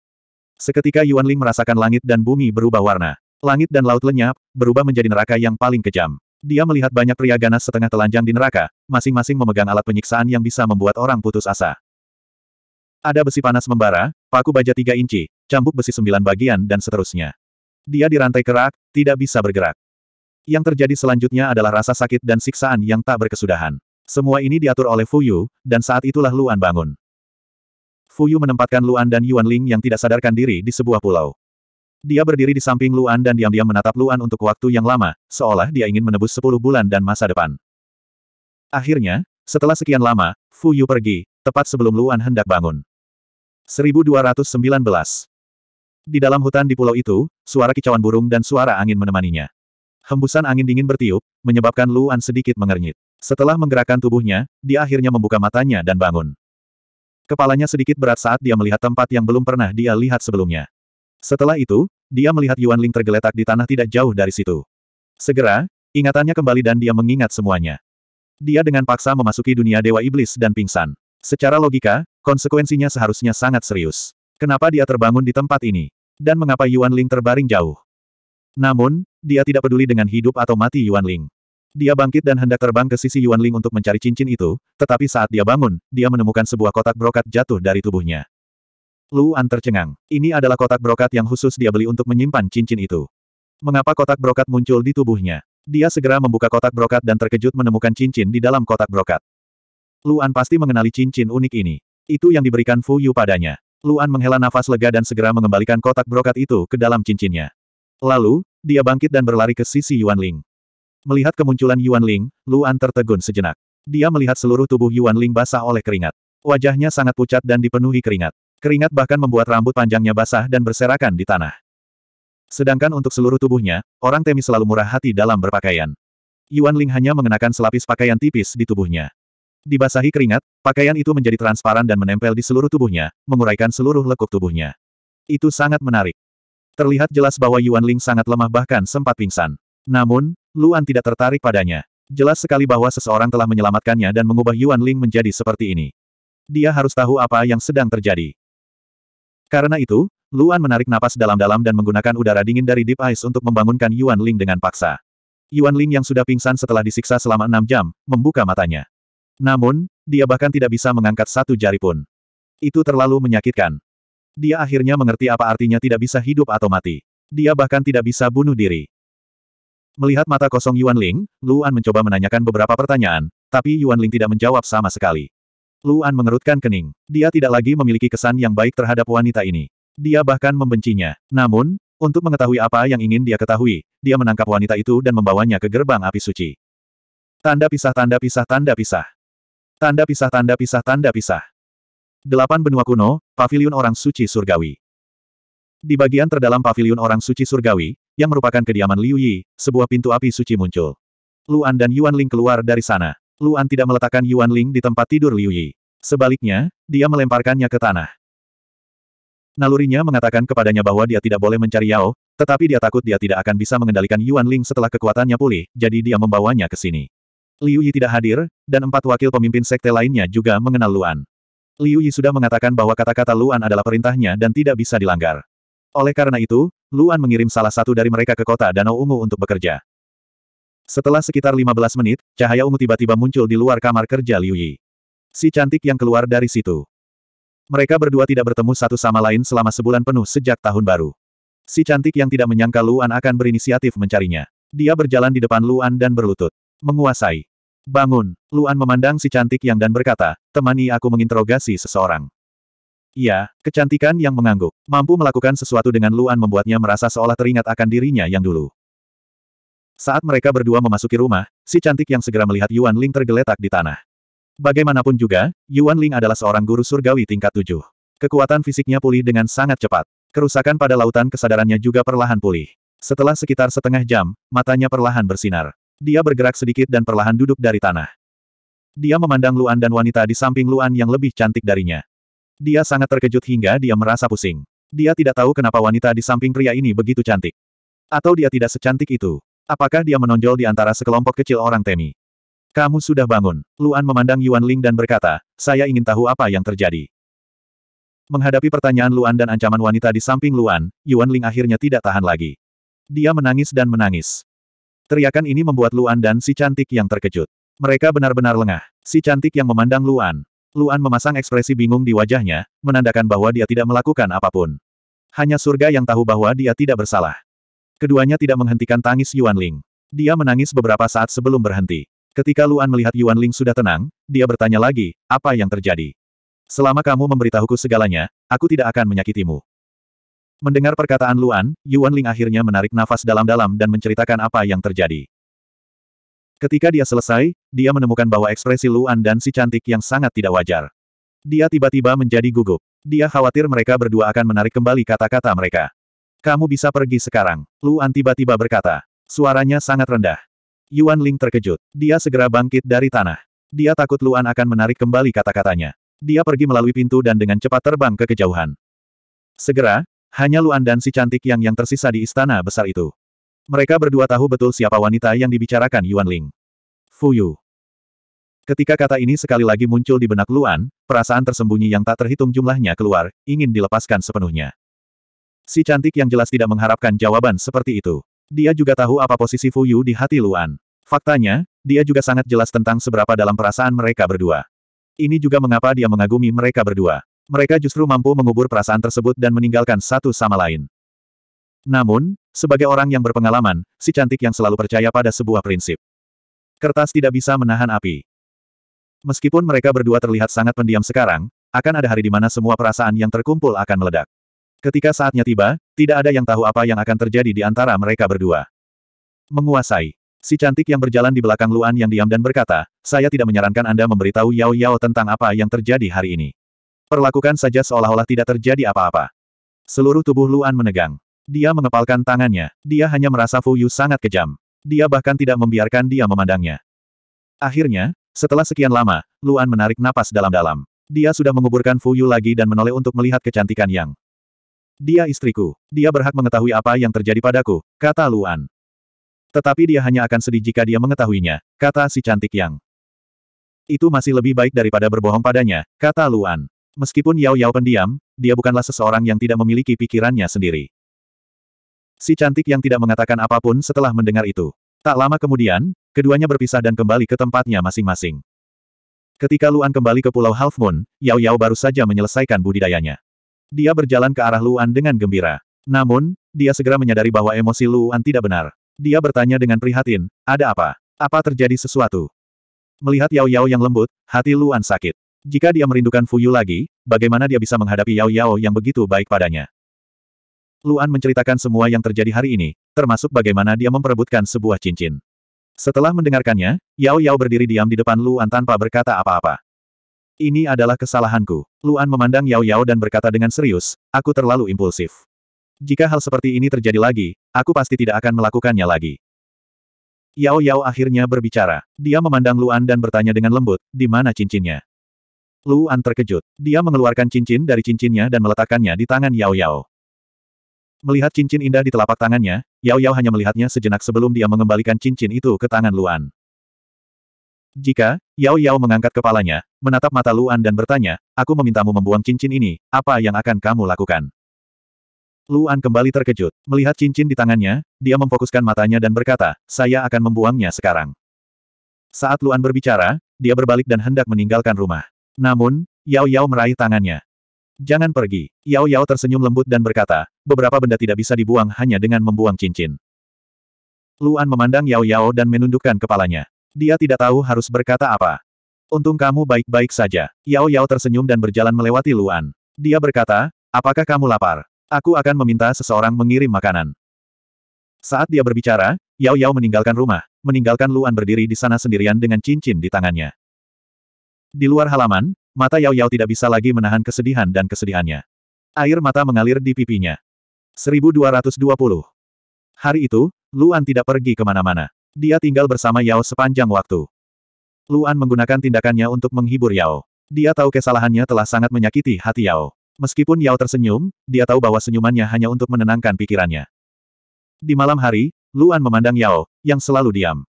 Seketika Yuan Ling merasakan langit dan bumi berubah warna. Langit dan laut lenyap, berubah menjadi neraka yang paling kejam. Dia melihat banyak pria ganas setengah telanjang di neraka, masing-masing memegang alat penyiksaan yang bisa membuat orang putus asa. Ada besi panas membara, paku baja tiga inci, cambuk besi sembilan bagian dan seterusnya. Dia dirantai kerak, tidak bisa bergerak. Yang terjadi selanjutnya adalah rasa sakit dan siksaan yang tak berkesudahan. Semua ini diatur oleh Fuyu, dan saat itulah Luan bangun. Fuyu menempatkan Luan dan Yuan Ling yang tidak sadarkan diri di sebuah pulau. Dia berdiri di samping Luan dan diam-diam menatap Luan untuk waktu yang lama, seolah dia ingin menebus sepuluh bulan dan masa depan. Akhirnya, setelah sekian lama, Fuyu pergi, tepat sebelum Luan hendak bangun. 1219 Di dalam hutan di pulau itu, suara kicauan burung dan suara angin menemaninya. Hembusan angin dingin bertiup, menyebabkan Luan sedikit mengernyit. Setelah menggerakkan tubuhnya, dia akhirnya membuka matanya dan bangun. Kepalanya sedikit berat saat dia melihat tempat yang belum pernah dia lihat sebelumnya. Setelah itu, dia melihat Yuan Ling tergeletak di tanah tidak jauh dari situ. Segera, ingatannya kembali dan dia mengingat semuanya. Dia dengan paksa memasuki dunia Dewa Iblis dan pingsan. Secara logika, konsekuensinya seharusnya sangat serius. Kenapa dia terbangun di tempat ini? Dan mengapa Yuan Ling terbaring jauh? Namun, dia tidak peduli dengan hidup atau mati Yuan Ling. Dia bangkit dan hendak terbang ke sisi Yuan Ling untuk mencari cincin itu, tetapi saat dia bangun, dia menemukan sebuah kotak brokat jatuh dari tubuhnya. Luan tercengang. Ini adalah kotak brokat yang khusus dia beli untuk menyimpan cincin itu. Mengapa kotak brokat muncul di tubuhnya? Dia segera membuka kotak brokat dan terkejut menemukan cincin di dalam kotak brokat. Luan pasti mengenali cincin unik ini. Itu yang diberikan Fu Yu padanya. Luan menghela nafas lega dan segera mengembalikan kotak brokat itu ke dalam cincinnya. Lalu, dia bangkit dan berlari ke sisi Yuan Ling. Melihat kemunculan Yuan Ling, Luan tertegun sejenak. Dia melihat seluruh tubuh Yuan Ling basah oleh keringat. Wajahnya sangat pucat dan dipenuhi keringat. Keringat bahkan membuat rambut panjangnya basah dan berserakan di tanah. Sedangkan untuk seluruh tubuhnya, orang Temi selalu murah hati dalam berpakaian. Yuan Ling hanya mengenakan selapis pakaian tipis di tubuhnya. Dibasahi keringat, pakaian itu menjadi transparan dan menempel di seluruh tubuhnya, menguraikan seluruh lekuk tubuhnya. Itu sangat menarik. Terlihat jelas bahwa Yuan Ling sangat lemah bahkan sempat pingsan. Namun, Luan tidak tertarik padanya. Jelas sekali bahwa seseorang telah menyelamatkannya dan mengubah Yuan Ling menjadi seperti ini. Dia harus tahu apa yang sedang terjadi. Karena itu, Luan menarik napas dalam-dalam dan menggunakan udara dingin dari Deep Ice untuk membangunkan Yuan Ling dengan paksa. Yuan Ling yang sudah pingsan setelah disiksa selama enam jam, membuka matanya. Namun, dia bahkan tidak bisa mengangkat satu jari pun. Itu terlalu menyakitkan. Dia akhirnya mengerti apa artinya tidak bisa hidup atau mati. Dia bahkan tidak bisa bunuh diri. Melihat mata kosong Yuan Ling, Luan mencoba menanyakan beberapa pertanyaan, tapi Yuan Ling tidak menjawab sama sekali. Luan mengerutkan kening. Dia tidak lagi memiliki kesan yang baik terhadap wanita ini. Dia bahkan membencinya. Namun, untuk mengetahui apa yang ingin dia ketahui, dia menangkap wanita itu dan membawanya ke gerbang api suci. Tanda pisah tanda pisah tanda pisah. Tanda pisah tanda pisah tanda pisah. Delapan benua kuno, pavilion orang suci surgawi. Di bagian terdalam pavilion orang suci surgawi, yang merupakan kediaman Liu Yi, sebuah pintu api suci muncul. Luan dan Yuan Ling keluar dari sana. Luan tidak meletakkan Yuan Ling di tempat tidur Liu Yi. Sebaliknya, dia melemparkannya ke tanah. Nalurinya mengatakan kepadanya bahwa dia tidak boleh mencari Yao, tetapi dia takut dia tidak akan bisa mengendalikan Yuan Ling setelah kekuatannya pulih, jadi dia membawanya ke sini. Liu Yi tidak hadir, dan empat wakil pemimpin sekte lainnya juga mengenal Luan. Liu Yi sudah mengatakan bahwa kata-kata Luan adalah perintahnya dan tidak bisa dilanggar. Oleh karena itu, Luan mengirim salah satu dari mereka ke kota Danau Ungu untuk bekerja. Setelah sekitar 15 menit, cahaya ungu tiba-tiba muncul di luar kamar kerja Liu Yi. Si cantik yang keluar dari situ. Mereka berdua tidak bertemu satu sama lain selama sebulan penuh sejak tahun baru. Si cantik yang tidak menyangka Luan akan berinisiatif mencarinya. Dia berjalan di depan Luan dan berlutut. Menguasai. Bangun, Luan memandang si cantik yang dan berkata, temani aku menginterogasi seseorang. Iya, kecantikan yang mengangguk. Mampu melakukan sesuatu dengan Luan membuatnya merasa seolah teringat akan dirinya yang dulu. Saat mereka berdua memasuki rumah, si cantik yang segera melihat Yuan Ling tergeletak di tanah. Bagaimanapun juga, Yuan Ling adalah seorang guru surgawi tingkat tujuh. Kekuatan fisiknya pulih dengan sangat cepat. Kerusakan pada lautan kesadarannya juga perlahan pulih. Setelah sekitar setengah jam, matanya perlahan bersinar. Dia bergerak sedikit dan perlahan duduk dari tanah. Dia memandang Luan dan wanita di samping Luan yang lebih cantik darinya. Dia sangat terkejut hingga dia merasa pusing. Dia tidak tahu kenapa wanita di samping pria ini begitu cantik. Atau dia tidak secantik itu. Apakah dia menonjol di antara sekelompok kecil orang temi? Kamu sudah bangun. Luan memandang Yuan Ling dan berkata, saya ingin tahu apa yang terjadi. Menghadapi pertanyaan Luan dan ancaman wanita di samping Luan, Yuan Ling akhirnya tidak tahan lagi. Dia menangis dan menangis. Teriakan ini membuat Luan dan si cantik yang terkejut. Mereka benar-benar lengah. Si cantik yang memandang Luan, Luan memasang ekspresi bingung di wajahnya, menandakan bahwa dia tidak melakukan apapun. Hanya surga yang tahu bahwa dia tidak bersalah. Keduanya tidak menghentikan tangis Yuan Ling. Dia menangis beberapa saat sebelum berhenti. Ketika Luan melihat Yuan Ling sudah tenang, dia bertanya lagi, apa yang terjadi? Selama kamu memberitahuku segalanya, aku tidak akan menyakitimu. Mendengar perkataan Luan, Yuan Ling akhirnya menarik nafas dalam-dalam dan menceritakan apa yang terjadi. Ketika dia selesai, dia menemukan bahwa ekspresi Luan dan si cantik yang sangat tidak wajar. Dia tiba-tiba menjadi gugup. Dia khawatir mereka berdua akan menarik kembali kata-kata mereka. Kamu bisa pergi sekarang, Luan tiba-tiba berkata. Suaranya sangat rendah. Yuan Ling terkejut. Dia segera bangkit dari tanah. Dia takut Luan akan menarik kembali kata-katanya. Dia pergi melalui pintu dan dengan cepat terbang ke kejauhan. Segera, hanya Luan dan si cantik yang yang tersisa di istana besar itu. Mereka berdua tahu betul siapa wanita yang dibicarakan Yuan Ling. Fuyu. Ketika kata ini sekali lagi muncul di benak Luan, perasaan tersembunyi yang tak terhitung jumlahnya keluar, ingin dilepaskan sepenuhnya. Si cantik yang jelas tidak mengharapkan jawaban seperti itu. Dia juga tahu apa posisi Fuyu di hati Luan. Faktanya, dia juga sangat jelas tentang seberapa dalam perasaan mereka berdua. Ini juga mengapa dia mengagumi mereka berdua. Mereka justru mampu mengubur perasaan tersebut dan meninggalkan satu sama lain. Namun, sebagai orang yang berpengalaman, si cantik yang selalu percaya pada sebuah prinsip. Kertas tidak bisa menahan api. Meskipun mereka berdua terlihat sangat pendiam sekarang, akan ada hari di mana semua perasaan yang terkumpul akan meledak. Ketika saatnya tiba, tidak ada yang tahu apa yang akan terjadi di antara mereka berdua. Menguasai. Si cantik yang berjalan di belakang Luan yang diam dan berkata, saya tidak menyarankan Anda memberitahu Yao Yao tentang apa yang terjadi hari ini. Perlakukan saja seolah-olah tidak terjadi apa-apa. Seluruh tubuh Luan menegang. Dia mengepalkan tangannya. Dia hanya merasa Fu Yu sangat kejam. Dia bahkan tidak membiarkan dia memandangnya. Akhirnya, setelah sekian lama, Luan menarik napas dalam-dalam. Dia sudah menguburkan Fu Yu lagi dan menoleh untuk melihat kecantikan Yang. Dia istriku. Dia berhak mengetahui apa yang terjadi padaku, kata Luan. Tetapi dia hanya akan sedih jika dia mengetahuinya, kata si cantik Yang. Itu masih lebih baik daripada berbohong padanya, kata Luan. Meskipun Yao Yao pendiam, dia bukanlah seseorang yang tidak memiliki pikirannya sendiri. Si cantik yang tidak mengatakan apapun setelah mendengar itu. Tak lama kemudian, keduanya berpisah dan kembali ke tempatnya masing-masing. Ketika Luan kembali ke Pulau Half Moon, Yao Yao baru saja menyelesaikan budidayanya. Dia berjalan ke arah Luan dengan gembira. Namun, dia segera menyadari bahwa emosi Luan tidak benar. Dia bertanya dengan prihatin, ada apa? Apa terjadi sesuatu? Melihat Yao Yao yang lembut, hati Luan sakit. Jika dia merindukan Fuyu lagi, bagaimana dia bisa menghadapi Yao Yao yang begitu baik padanya? Luan menceritakan semua yang terjadi hari ini, termasuk bagaimana dia memperebutkan sebuah cincin. Setelah mendengarkannya, Yao Yao berdiri diam di depan Luan tanpa berkata apa-apa. Ini adalah kesalahanku. Luan memandang Yao Yao dan berkata dengan serius, aku terlalu impulsif. Jika hal seperti ini terjadi lagi, aku pasti tidak akan melakukannya lagi. Yao Yao akhirnya berbicara. Dia memandang Luan dan bertanya dengan lembut, di mana cincinnya? Luan terkejut. Dia mengeluarkan cincin dari cincinnya dan meletakkannya di tangan Yao Yao. Melihat cincin indah di telapak tangannya, Yao Yao hanya melihatnya sejenak sebelum dia mengembalikan cincin itu ke tangan Luan. Jika, Yao Yao mengangkat kepalanya, menatap mata Luan dan bertanya, aku memintamu membuang cincin ini, apa yang akan kamu lakukan? Luan kembali terkejut. Melihat cincin di tangannya, dia memfokuskan matanya dan berkata, saya akan membuangnya sekarang. Saat Luan berbicara, dia berbalik dan hendak meninggalkan rumah. Namun, Yao Yao meraih tangannya. Jangan pergi. Yao Yao tersenyum lembut dan berkata, beberapa benda tidak bisa dibuang hanya dengan membuang cincin. Luan memandang Yao Yao dan menundukkan kepalanya. Dia tidak tahu harus berkata apa. Untung kamu baik-baik saja. Yao Yao tersenyum dan berjalan melewati Luan. Dia berkata, apakah kamu lapar? Aku akan meminta seseorang mengirim makanan. Saat dia berbicara, Yao Yao meninggalkan rumah, meninggalkan Luan berdiri di sana sendirian dengan cincin di tangannya. Di luar halaman, Mata Yao Yao tidak bisa lagi menahan kesedihan dan kesedihannya. Air mata mengalir di pipinya. 1220. Hari itu, Luan tidak pergi kemana-mana. Dia tinggal bersama Yao sepanjang waktu. Luan menggunakan tindakannya untuk menghibur Yao. Dia tahu kesalahannya telah sangat menyakiti hati Yao. Meskipun Yao tersenyum, dia tahu bahwa senyumannya hanya untuk menenangkan pikirannya. Di malam hari, Luan memandang Yao, yang selalu diam.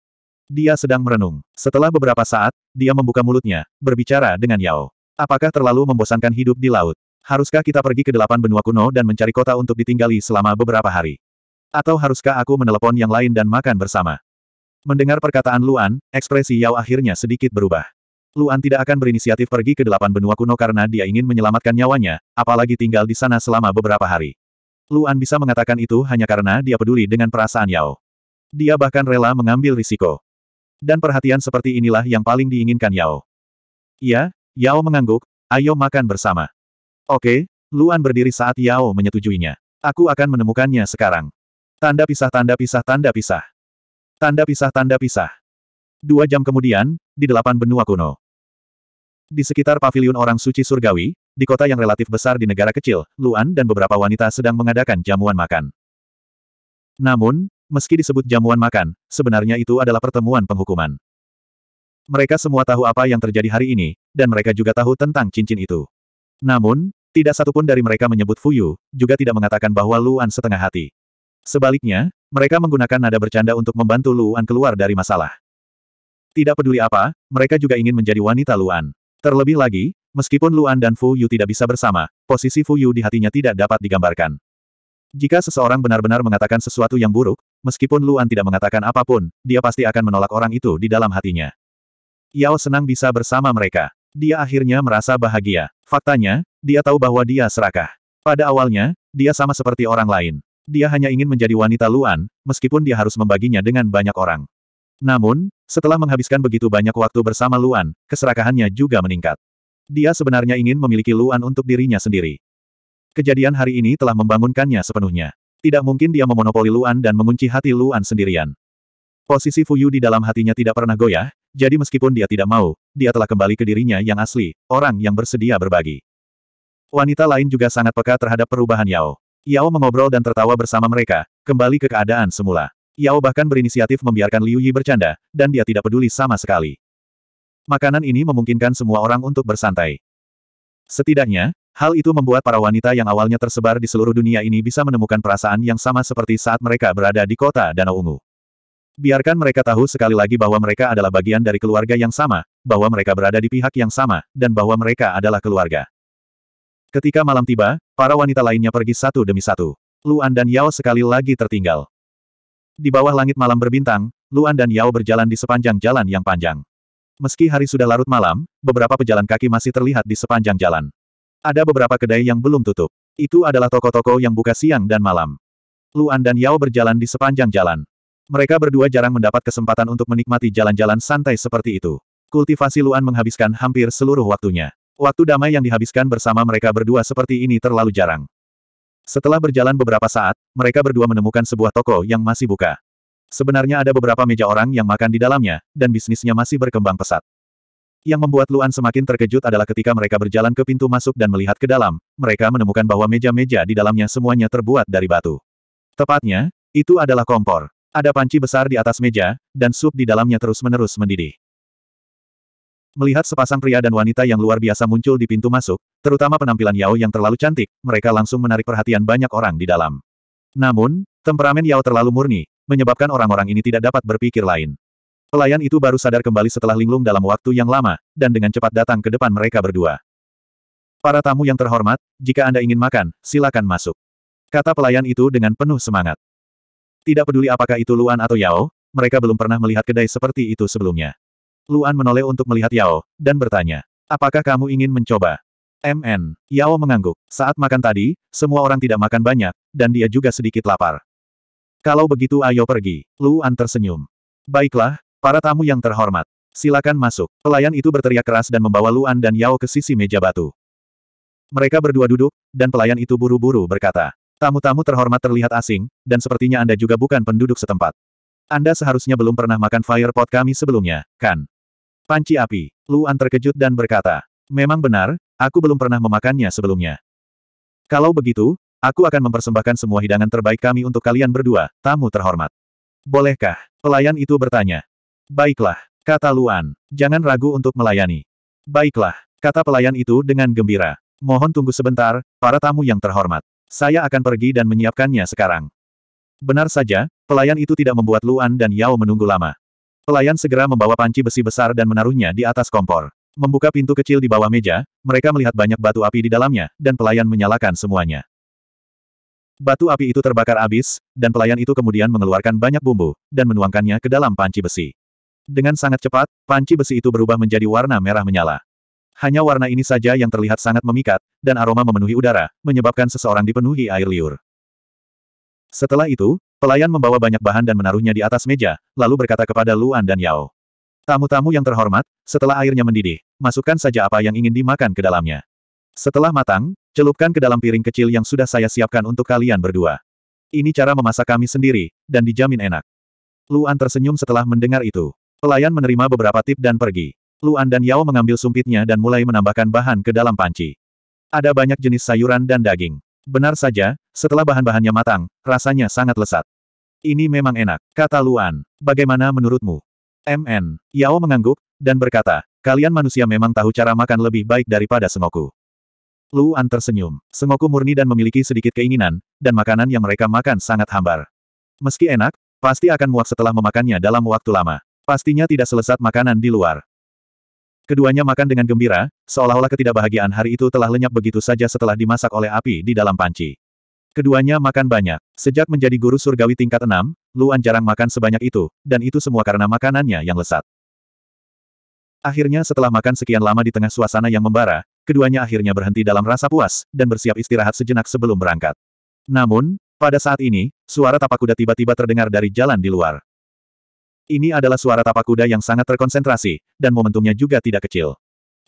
Dia sedang merenung. Setelah beberapa saat, dia membuka mulutnya, berbicara dengan Yao. Apakah terlalu membosankan hidup di laut? Haruskah kita pergi ke delapan benua kuno dan mencari kota untuk ditinggali selama beberapa hari? Atau haruskah aku menelepon yang lain dan makan bersama? Mendengar perkataan Luan, ekspresi Yao akhirnya sedikit berubah. Luan tidak akan berinisiatif pergi ke delapan benua kuno karena dia ingin menyelamatkan nyawanya, apalagi tinggal di sana selama beberapa hari. Luan bisa mengatakan itu hanya karena dia peduli dengan perasaan Yao. Dia bahkan rela mengambil risiko. Dan perhatian seperti inilah yang paling diinginkan Yao. Iya, Yao mengangguk, ayo makan bersama. Oke, Luan berdiri saat Yao menyetujuinya. Aku akan menemukannya sekarang. Tanda pisah tanda pisah tanda pisah. Tanda pisah tanda pisah. Dua jam kemudian, di delapan benua kuno. Di sekitar paviliun orang suci surgawi, di kota yang relatif besar di negara kecil, Luan dan beberapa wanita sedang mengadakan jamuan makan. Namun, meski disebut jamuan makan, sebenarnya itu adalah pertemuan penghukuman. Mereka semua tahu apa yang terjadi hari ini, dan mereka juga tahu tentang cincin itu. Namun, tidak satupun dari mereka menyebut Fuyu, juga tidak mengatakan bahwa Luan setengah hati. Sebaliknya, mereka menggunakan nada bercanda untuk membantu Luan keluar dari masalah. Tidak peduli apa, mereka juga ingin menjadi wanita Luan. Terlebih lagi, meskipun Luan dan Fuyu tidak bisa bersama, posisi Fuyu di hatinya tidak dapat digambarkan. Jika seseorang benar-benar mengatakan sesuatu yang buruk, meskipun Luan tidak mengatakan apapun, dia pasti akan menolak orang itu di dalam hatinya. Yao senang bisa bersama mereka. Dia akhirnya merasa bahagia. Faktanya, dia tahu bahwa dia serakah. Pada awalnya, dia sama seperti orang lain. Dia hanya ingin menjadi wanita luan, meskipun dia harus membaginya dengan banyak orang. Namun, setelah menghabiskan begitu banyak waktu bersama Luan, keserakahannya juga meningkat. Dia sebenarnya ingin memiliki Luan untuk dirinya sendiri. Kejadian hari ini telah membangunkannya sepenuhnya. Tidak mungkin dia memonopoli Luan dan mengunci hati Luan sendirian. Posisi Fuyu di dalam hatinya tidak pernah goyah, jadi meskipun dia tidak mau, dia telah kembali ke dirinya yang asli, orang yang bersedia berbagi. Wanita lain juga sangat peka terhadap perubahan Yao. Yao mengobrol dan tertawa bersama mereka, kembali ke keadaan semula. Yao bahkan berinisiatif membiarkan Liu Yi bercanda, dan dia tidak peduli sama sekali. Makanan ini memungkinkan semua orang untuk bersantai. Setidaknya, hal itu membuat para wanita yang awalnya tersebar di seluruh dunia ini bisa menemukan perasaan yang sama seperti saat mereka berada di kota Danau Ungu. Biarkan mereka tahu sekali lagi bahwa mereka adalah bagian dari keluarga yang sama, bahwa mereka berada di pihak yang sama, dan bahwa mereka adalah keluarga. Ketika malam tiba, para wanita lainnya pergi satu demi satu. Luan dan Yao sekali lagi tertinggal. Di bawah langit malam berbintang, Luan dan Yao berjalan di sepanjang jalan yang panjang. Meski hari sudah larut malam, beberapa pejalan kaki masih terlihat di sepanjang jalan. Ada beberapa kedai yang belum tutup. Itu adalah toko-toko yang buka siang dan malam. Luan dan Yao berjalan di sepanjang jalan. Mereka berdua jarang mendapat kesempatan untuk menikmati jalan-jalan santai seperti itu. Kultivasi Luan menghabiskan hampir seluruh waktunya. Waktu damai yang dihabiskan bersama mereka berdua seperti ini terlalu jarang. Setelah berjalan beberapa saat, mereka berdua menemukan sebuah toko yang masih buka. Sebenarnya ada beberapa meja orang yang makan di dalamnya, dan bisnisnya masih berkembang pesat. Yang membuat Luan semakin terkejut adalah ketika mereka berjalan ke pintu masuk dan melihat ke dalam, mereka menemukan bahwa meja-meja di dalamnya semuanya terbuat dari batu. Tepatnya, itu adalah kompor. Ada panci besar di atas meja, dan sup di dalamnya terus-menerus mendidih. Melihat sepasang pria dan wanita yang luar biasa muncul di pintu masuk, terutama penampilan Yao yang terlalu cantik, mereka langsung menarik perhatian banyak orang di dalam. Namun, temperamen Yao terlalu murni, menyebabkan orang-orang ini tidak dapat berpikir lain. Pelayan itu baru sadar kembali setelah linglung dalam waktu yang lama, dan dengan cepat datang ke depan mereka berdua. Para tamu yang terhormat, jika Anda ingin makan, silakan masuk. Kata pelayan itu dengan penuh semangat. Tidak peduli apakah itu Luan atau Yao, mereka belum pernah melihat kedai seperti itu sebelumnya. Luan menoleh untuk melihat Yao, dan bertanya, apakah kamu ingin mencoba? MN, Yao mengangguk. Saat makan tadi, semua orang tidak makan banyak, dan dia juga sedikit lapar. Kalau begitu ayo pergi, Luan tersenyum. Baiklah, para tamu yang terhormat. Silakan masuk. Pelayan itu berteriak keras dan membawa Luan dan Yao ke sisi meja batu. Mereka berdua duduk, dan pelayan itu buru-buru berkata, Tamu-tamu terhormat terlihat asing, dan sepertinya Anda juga bukan penduduk setempat. Anda seharusnya belum pernah makan fire pot kami sebelumnya, kan? Panci api. Luan terkejut dan berkata, Memang benar, aku belum pernah memakannya sebelumnya. Kalau begitu, aku akan mempersembahkan semua hidangan terbaik kami untuk kalian berdua, tamu terhormat. Bolehkah? Pelayan itu bertanya. Baiklah, kata Luan. Jangan ragu untuk melayani. Baiklah, kata pelayan itu dengan gembira. Mohon tunggu sebentar, para tamu yang terhormat. Saya akan pergi dan menyiapkannya sekarang. Benar saja, pelayan itu tidak membuat Luan dan Yao menunggu lama. Pelayan segera membawa panci besi besar dan menaruhnya di atas kompor. Membuka pintu kecil di bawah meja, mereka melihat banyak batu api di dalamnya, dan pelayan menyalakan semuanya. Batu api itu terbakar habis, dan pelayan itu kemudian mengeluarkan banyak bumbu, dan menuangkannya ke dalam panci besi. Dengan sangat cepat, panci besi itu berubah menjadi warna merah menyala. Hanya warna ini saja yang terlihat sangat memikat, dan aroma memenuhi udara, menyebabkan seseorang dipenuhi air liur. Setelah itu, pelayan membawa banyak bahan dan menaruhnya di atas meja, lalu berkata kepada Luan dan Yao. Tamu-tamu yang terhormat, setelah airnya mendidih, masukkan saja apa yang ingin dimakan ke dalamnya. Setelah matang, celupkan ke dalam piring kecil yang sudah saya siapkan untuk kalian berdua. Ini cara memasak kami sendiri, dan dijamin enak. Luan tersenyum setelah mendengar itu. Pelayan menerima beberapa tip dan pergi. Luan dan Yao mengambil sumpitnya dan mulai menambahkan bahan ke dalam panci. Ada banyak jenis sayuran dan daging. Benar saja, setelah bahan-bahannya matang, rasanya sangat lesat. Ini memang enak, kata Luan. Bagaimana menurutmu? MN. Yao mengangguk, dan berkata, kalian manusia memang tahu cara makan lebih baik daripada Sengoku. Luan tersenyum. Sengoku murni dan memiliki sedikit keinginan, dan makanan yang mereka makan sangat hambar. Meski enak, pasti akan muak setelah memakannya dalam waktu lama. Pastinya tidak selesat makanan di luar. Keduanya makan dengan gembira, seolah-olah ketidakbahagiaan hari itu telah lenyap begitu saja setelah dimasak oleh api di dalam panci. Keduanya makan banyak. Sejak menjadi guru surgawi tingkat enam. Luan jarang makan sebanyak itu, dan itu semua karena makanannya yang lesat. Akhirnya setelah makan sekian lama di tengah suasana yang membara, keduanya akhirnya berhenti dalam rasa puas, dan bersiap istirahat sejenak sebelum berangkat. Namun, pada saat ini, suara tapak kuda tiba-tiba terdengar dari jalan di luar. Ini adalah suara tapak kuda yang sangat terkonsentrasi, dan momentumnya juga tidak kecil.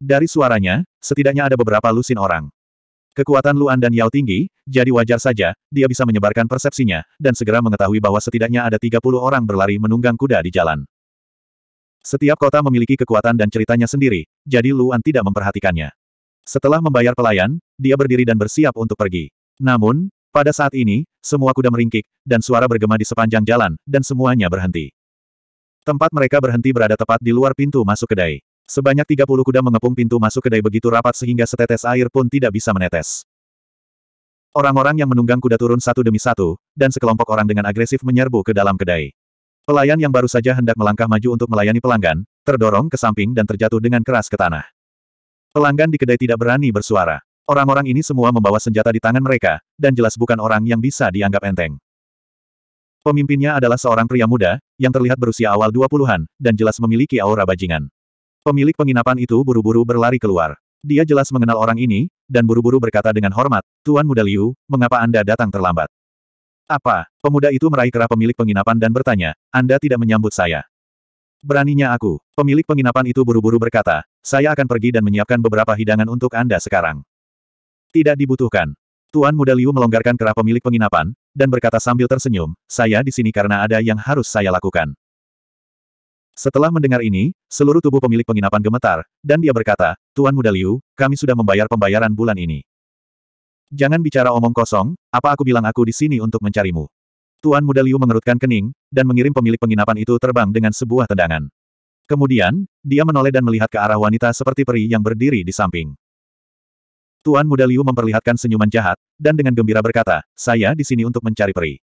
Dari suaranya, setidaknya ada beberapa lusin orang. Kekuatan Luan dan Yao tinggi, jadi wajar saja, dia bisa menyebarkan persepsinya, dan segera mengetahui bahwa setidaknya ada 30 orang berlari menunggang kuda di jalan. Setiap kota memiliki kekuatan dan ceritanya sendiri, jadi Luan tidak memperhatikannya. Setelah membayar pelayan, dia berdiri dan bersiap untuk pergi. Namun, pada saat ini, semua kuda meringkik, dan suara bergema di sepanjang jalan, dan semuanya berhenti. Tempat mereka berhenti berada tepat di luar pintu masuk kedai. Sebanyak 30 kuda mengepung pintu masuk kedai begitu rapat sehingga setetes air pun tidak bisa menetes. Orang-orang yang menunggang kuda turun satu demi satu, dan sekelompok orang dengan agresif menyerbu ke dalam kedai. Pelayan yang baru saja hendak melangkah maju untuk melayani pelanggan, terdorong ke samping dan terjatuh dengan keras ke tanah. Pelanggan di kedai tidak berani bersuara. Orang-orang ini semua membawa senjata di tangan mereka, dan jelas bukan orang yang bisa dianggap enteng. Pemimpinnya adalah seorang pria muda, yang terlihat berusia awal 20-an, dan jelas memiliki aura bajingan. Pemilik penginapan itu buru-buru berlari keluar. Dia jelas mengenal orang ini, dan buru-buru berkata dengan hormat, Tuan Muda Liu, mengapa Anda datang terlambat? Apa? Pemuda itu meraih kerah pemilik penginapan dan bertanya, Anda tidak menyambut saya. Beraninya aku. Pemilik penginapan itu buru-buru berkata, saya akan pergi dan menyiapkan beberapa hidangan untuk Anda sekarang. Tidak dibutuhkan. Tuan Muda Liu melonggarkan kerah pemilik penginapan, dan berkata sambil tersenyum, saya di sini karena ada yang harus saya lakukan. Setelah mendengar ini, seluruh tubuh pemilik penginapan gemetar, dan dia berkata, Tuan Muda Liu, kami sudah membayar pembayaran bulan ini. Jangan bicara omong kosong, apa aku bilang aku di sini untuk mencarimu. Tuan Muda Liu mengerutkan kening, dan mengirim pemilik penginapan itu terbang dengan sebuah tendangan. Kemudian, dia menoleh dan melihat ke arah wanita seperti peri yang berdiri di samping. Tuan Muda Liu memperlihatkan senyuman jahat, dan dengan gembira berkata, saya di sini untuk mencari peri.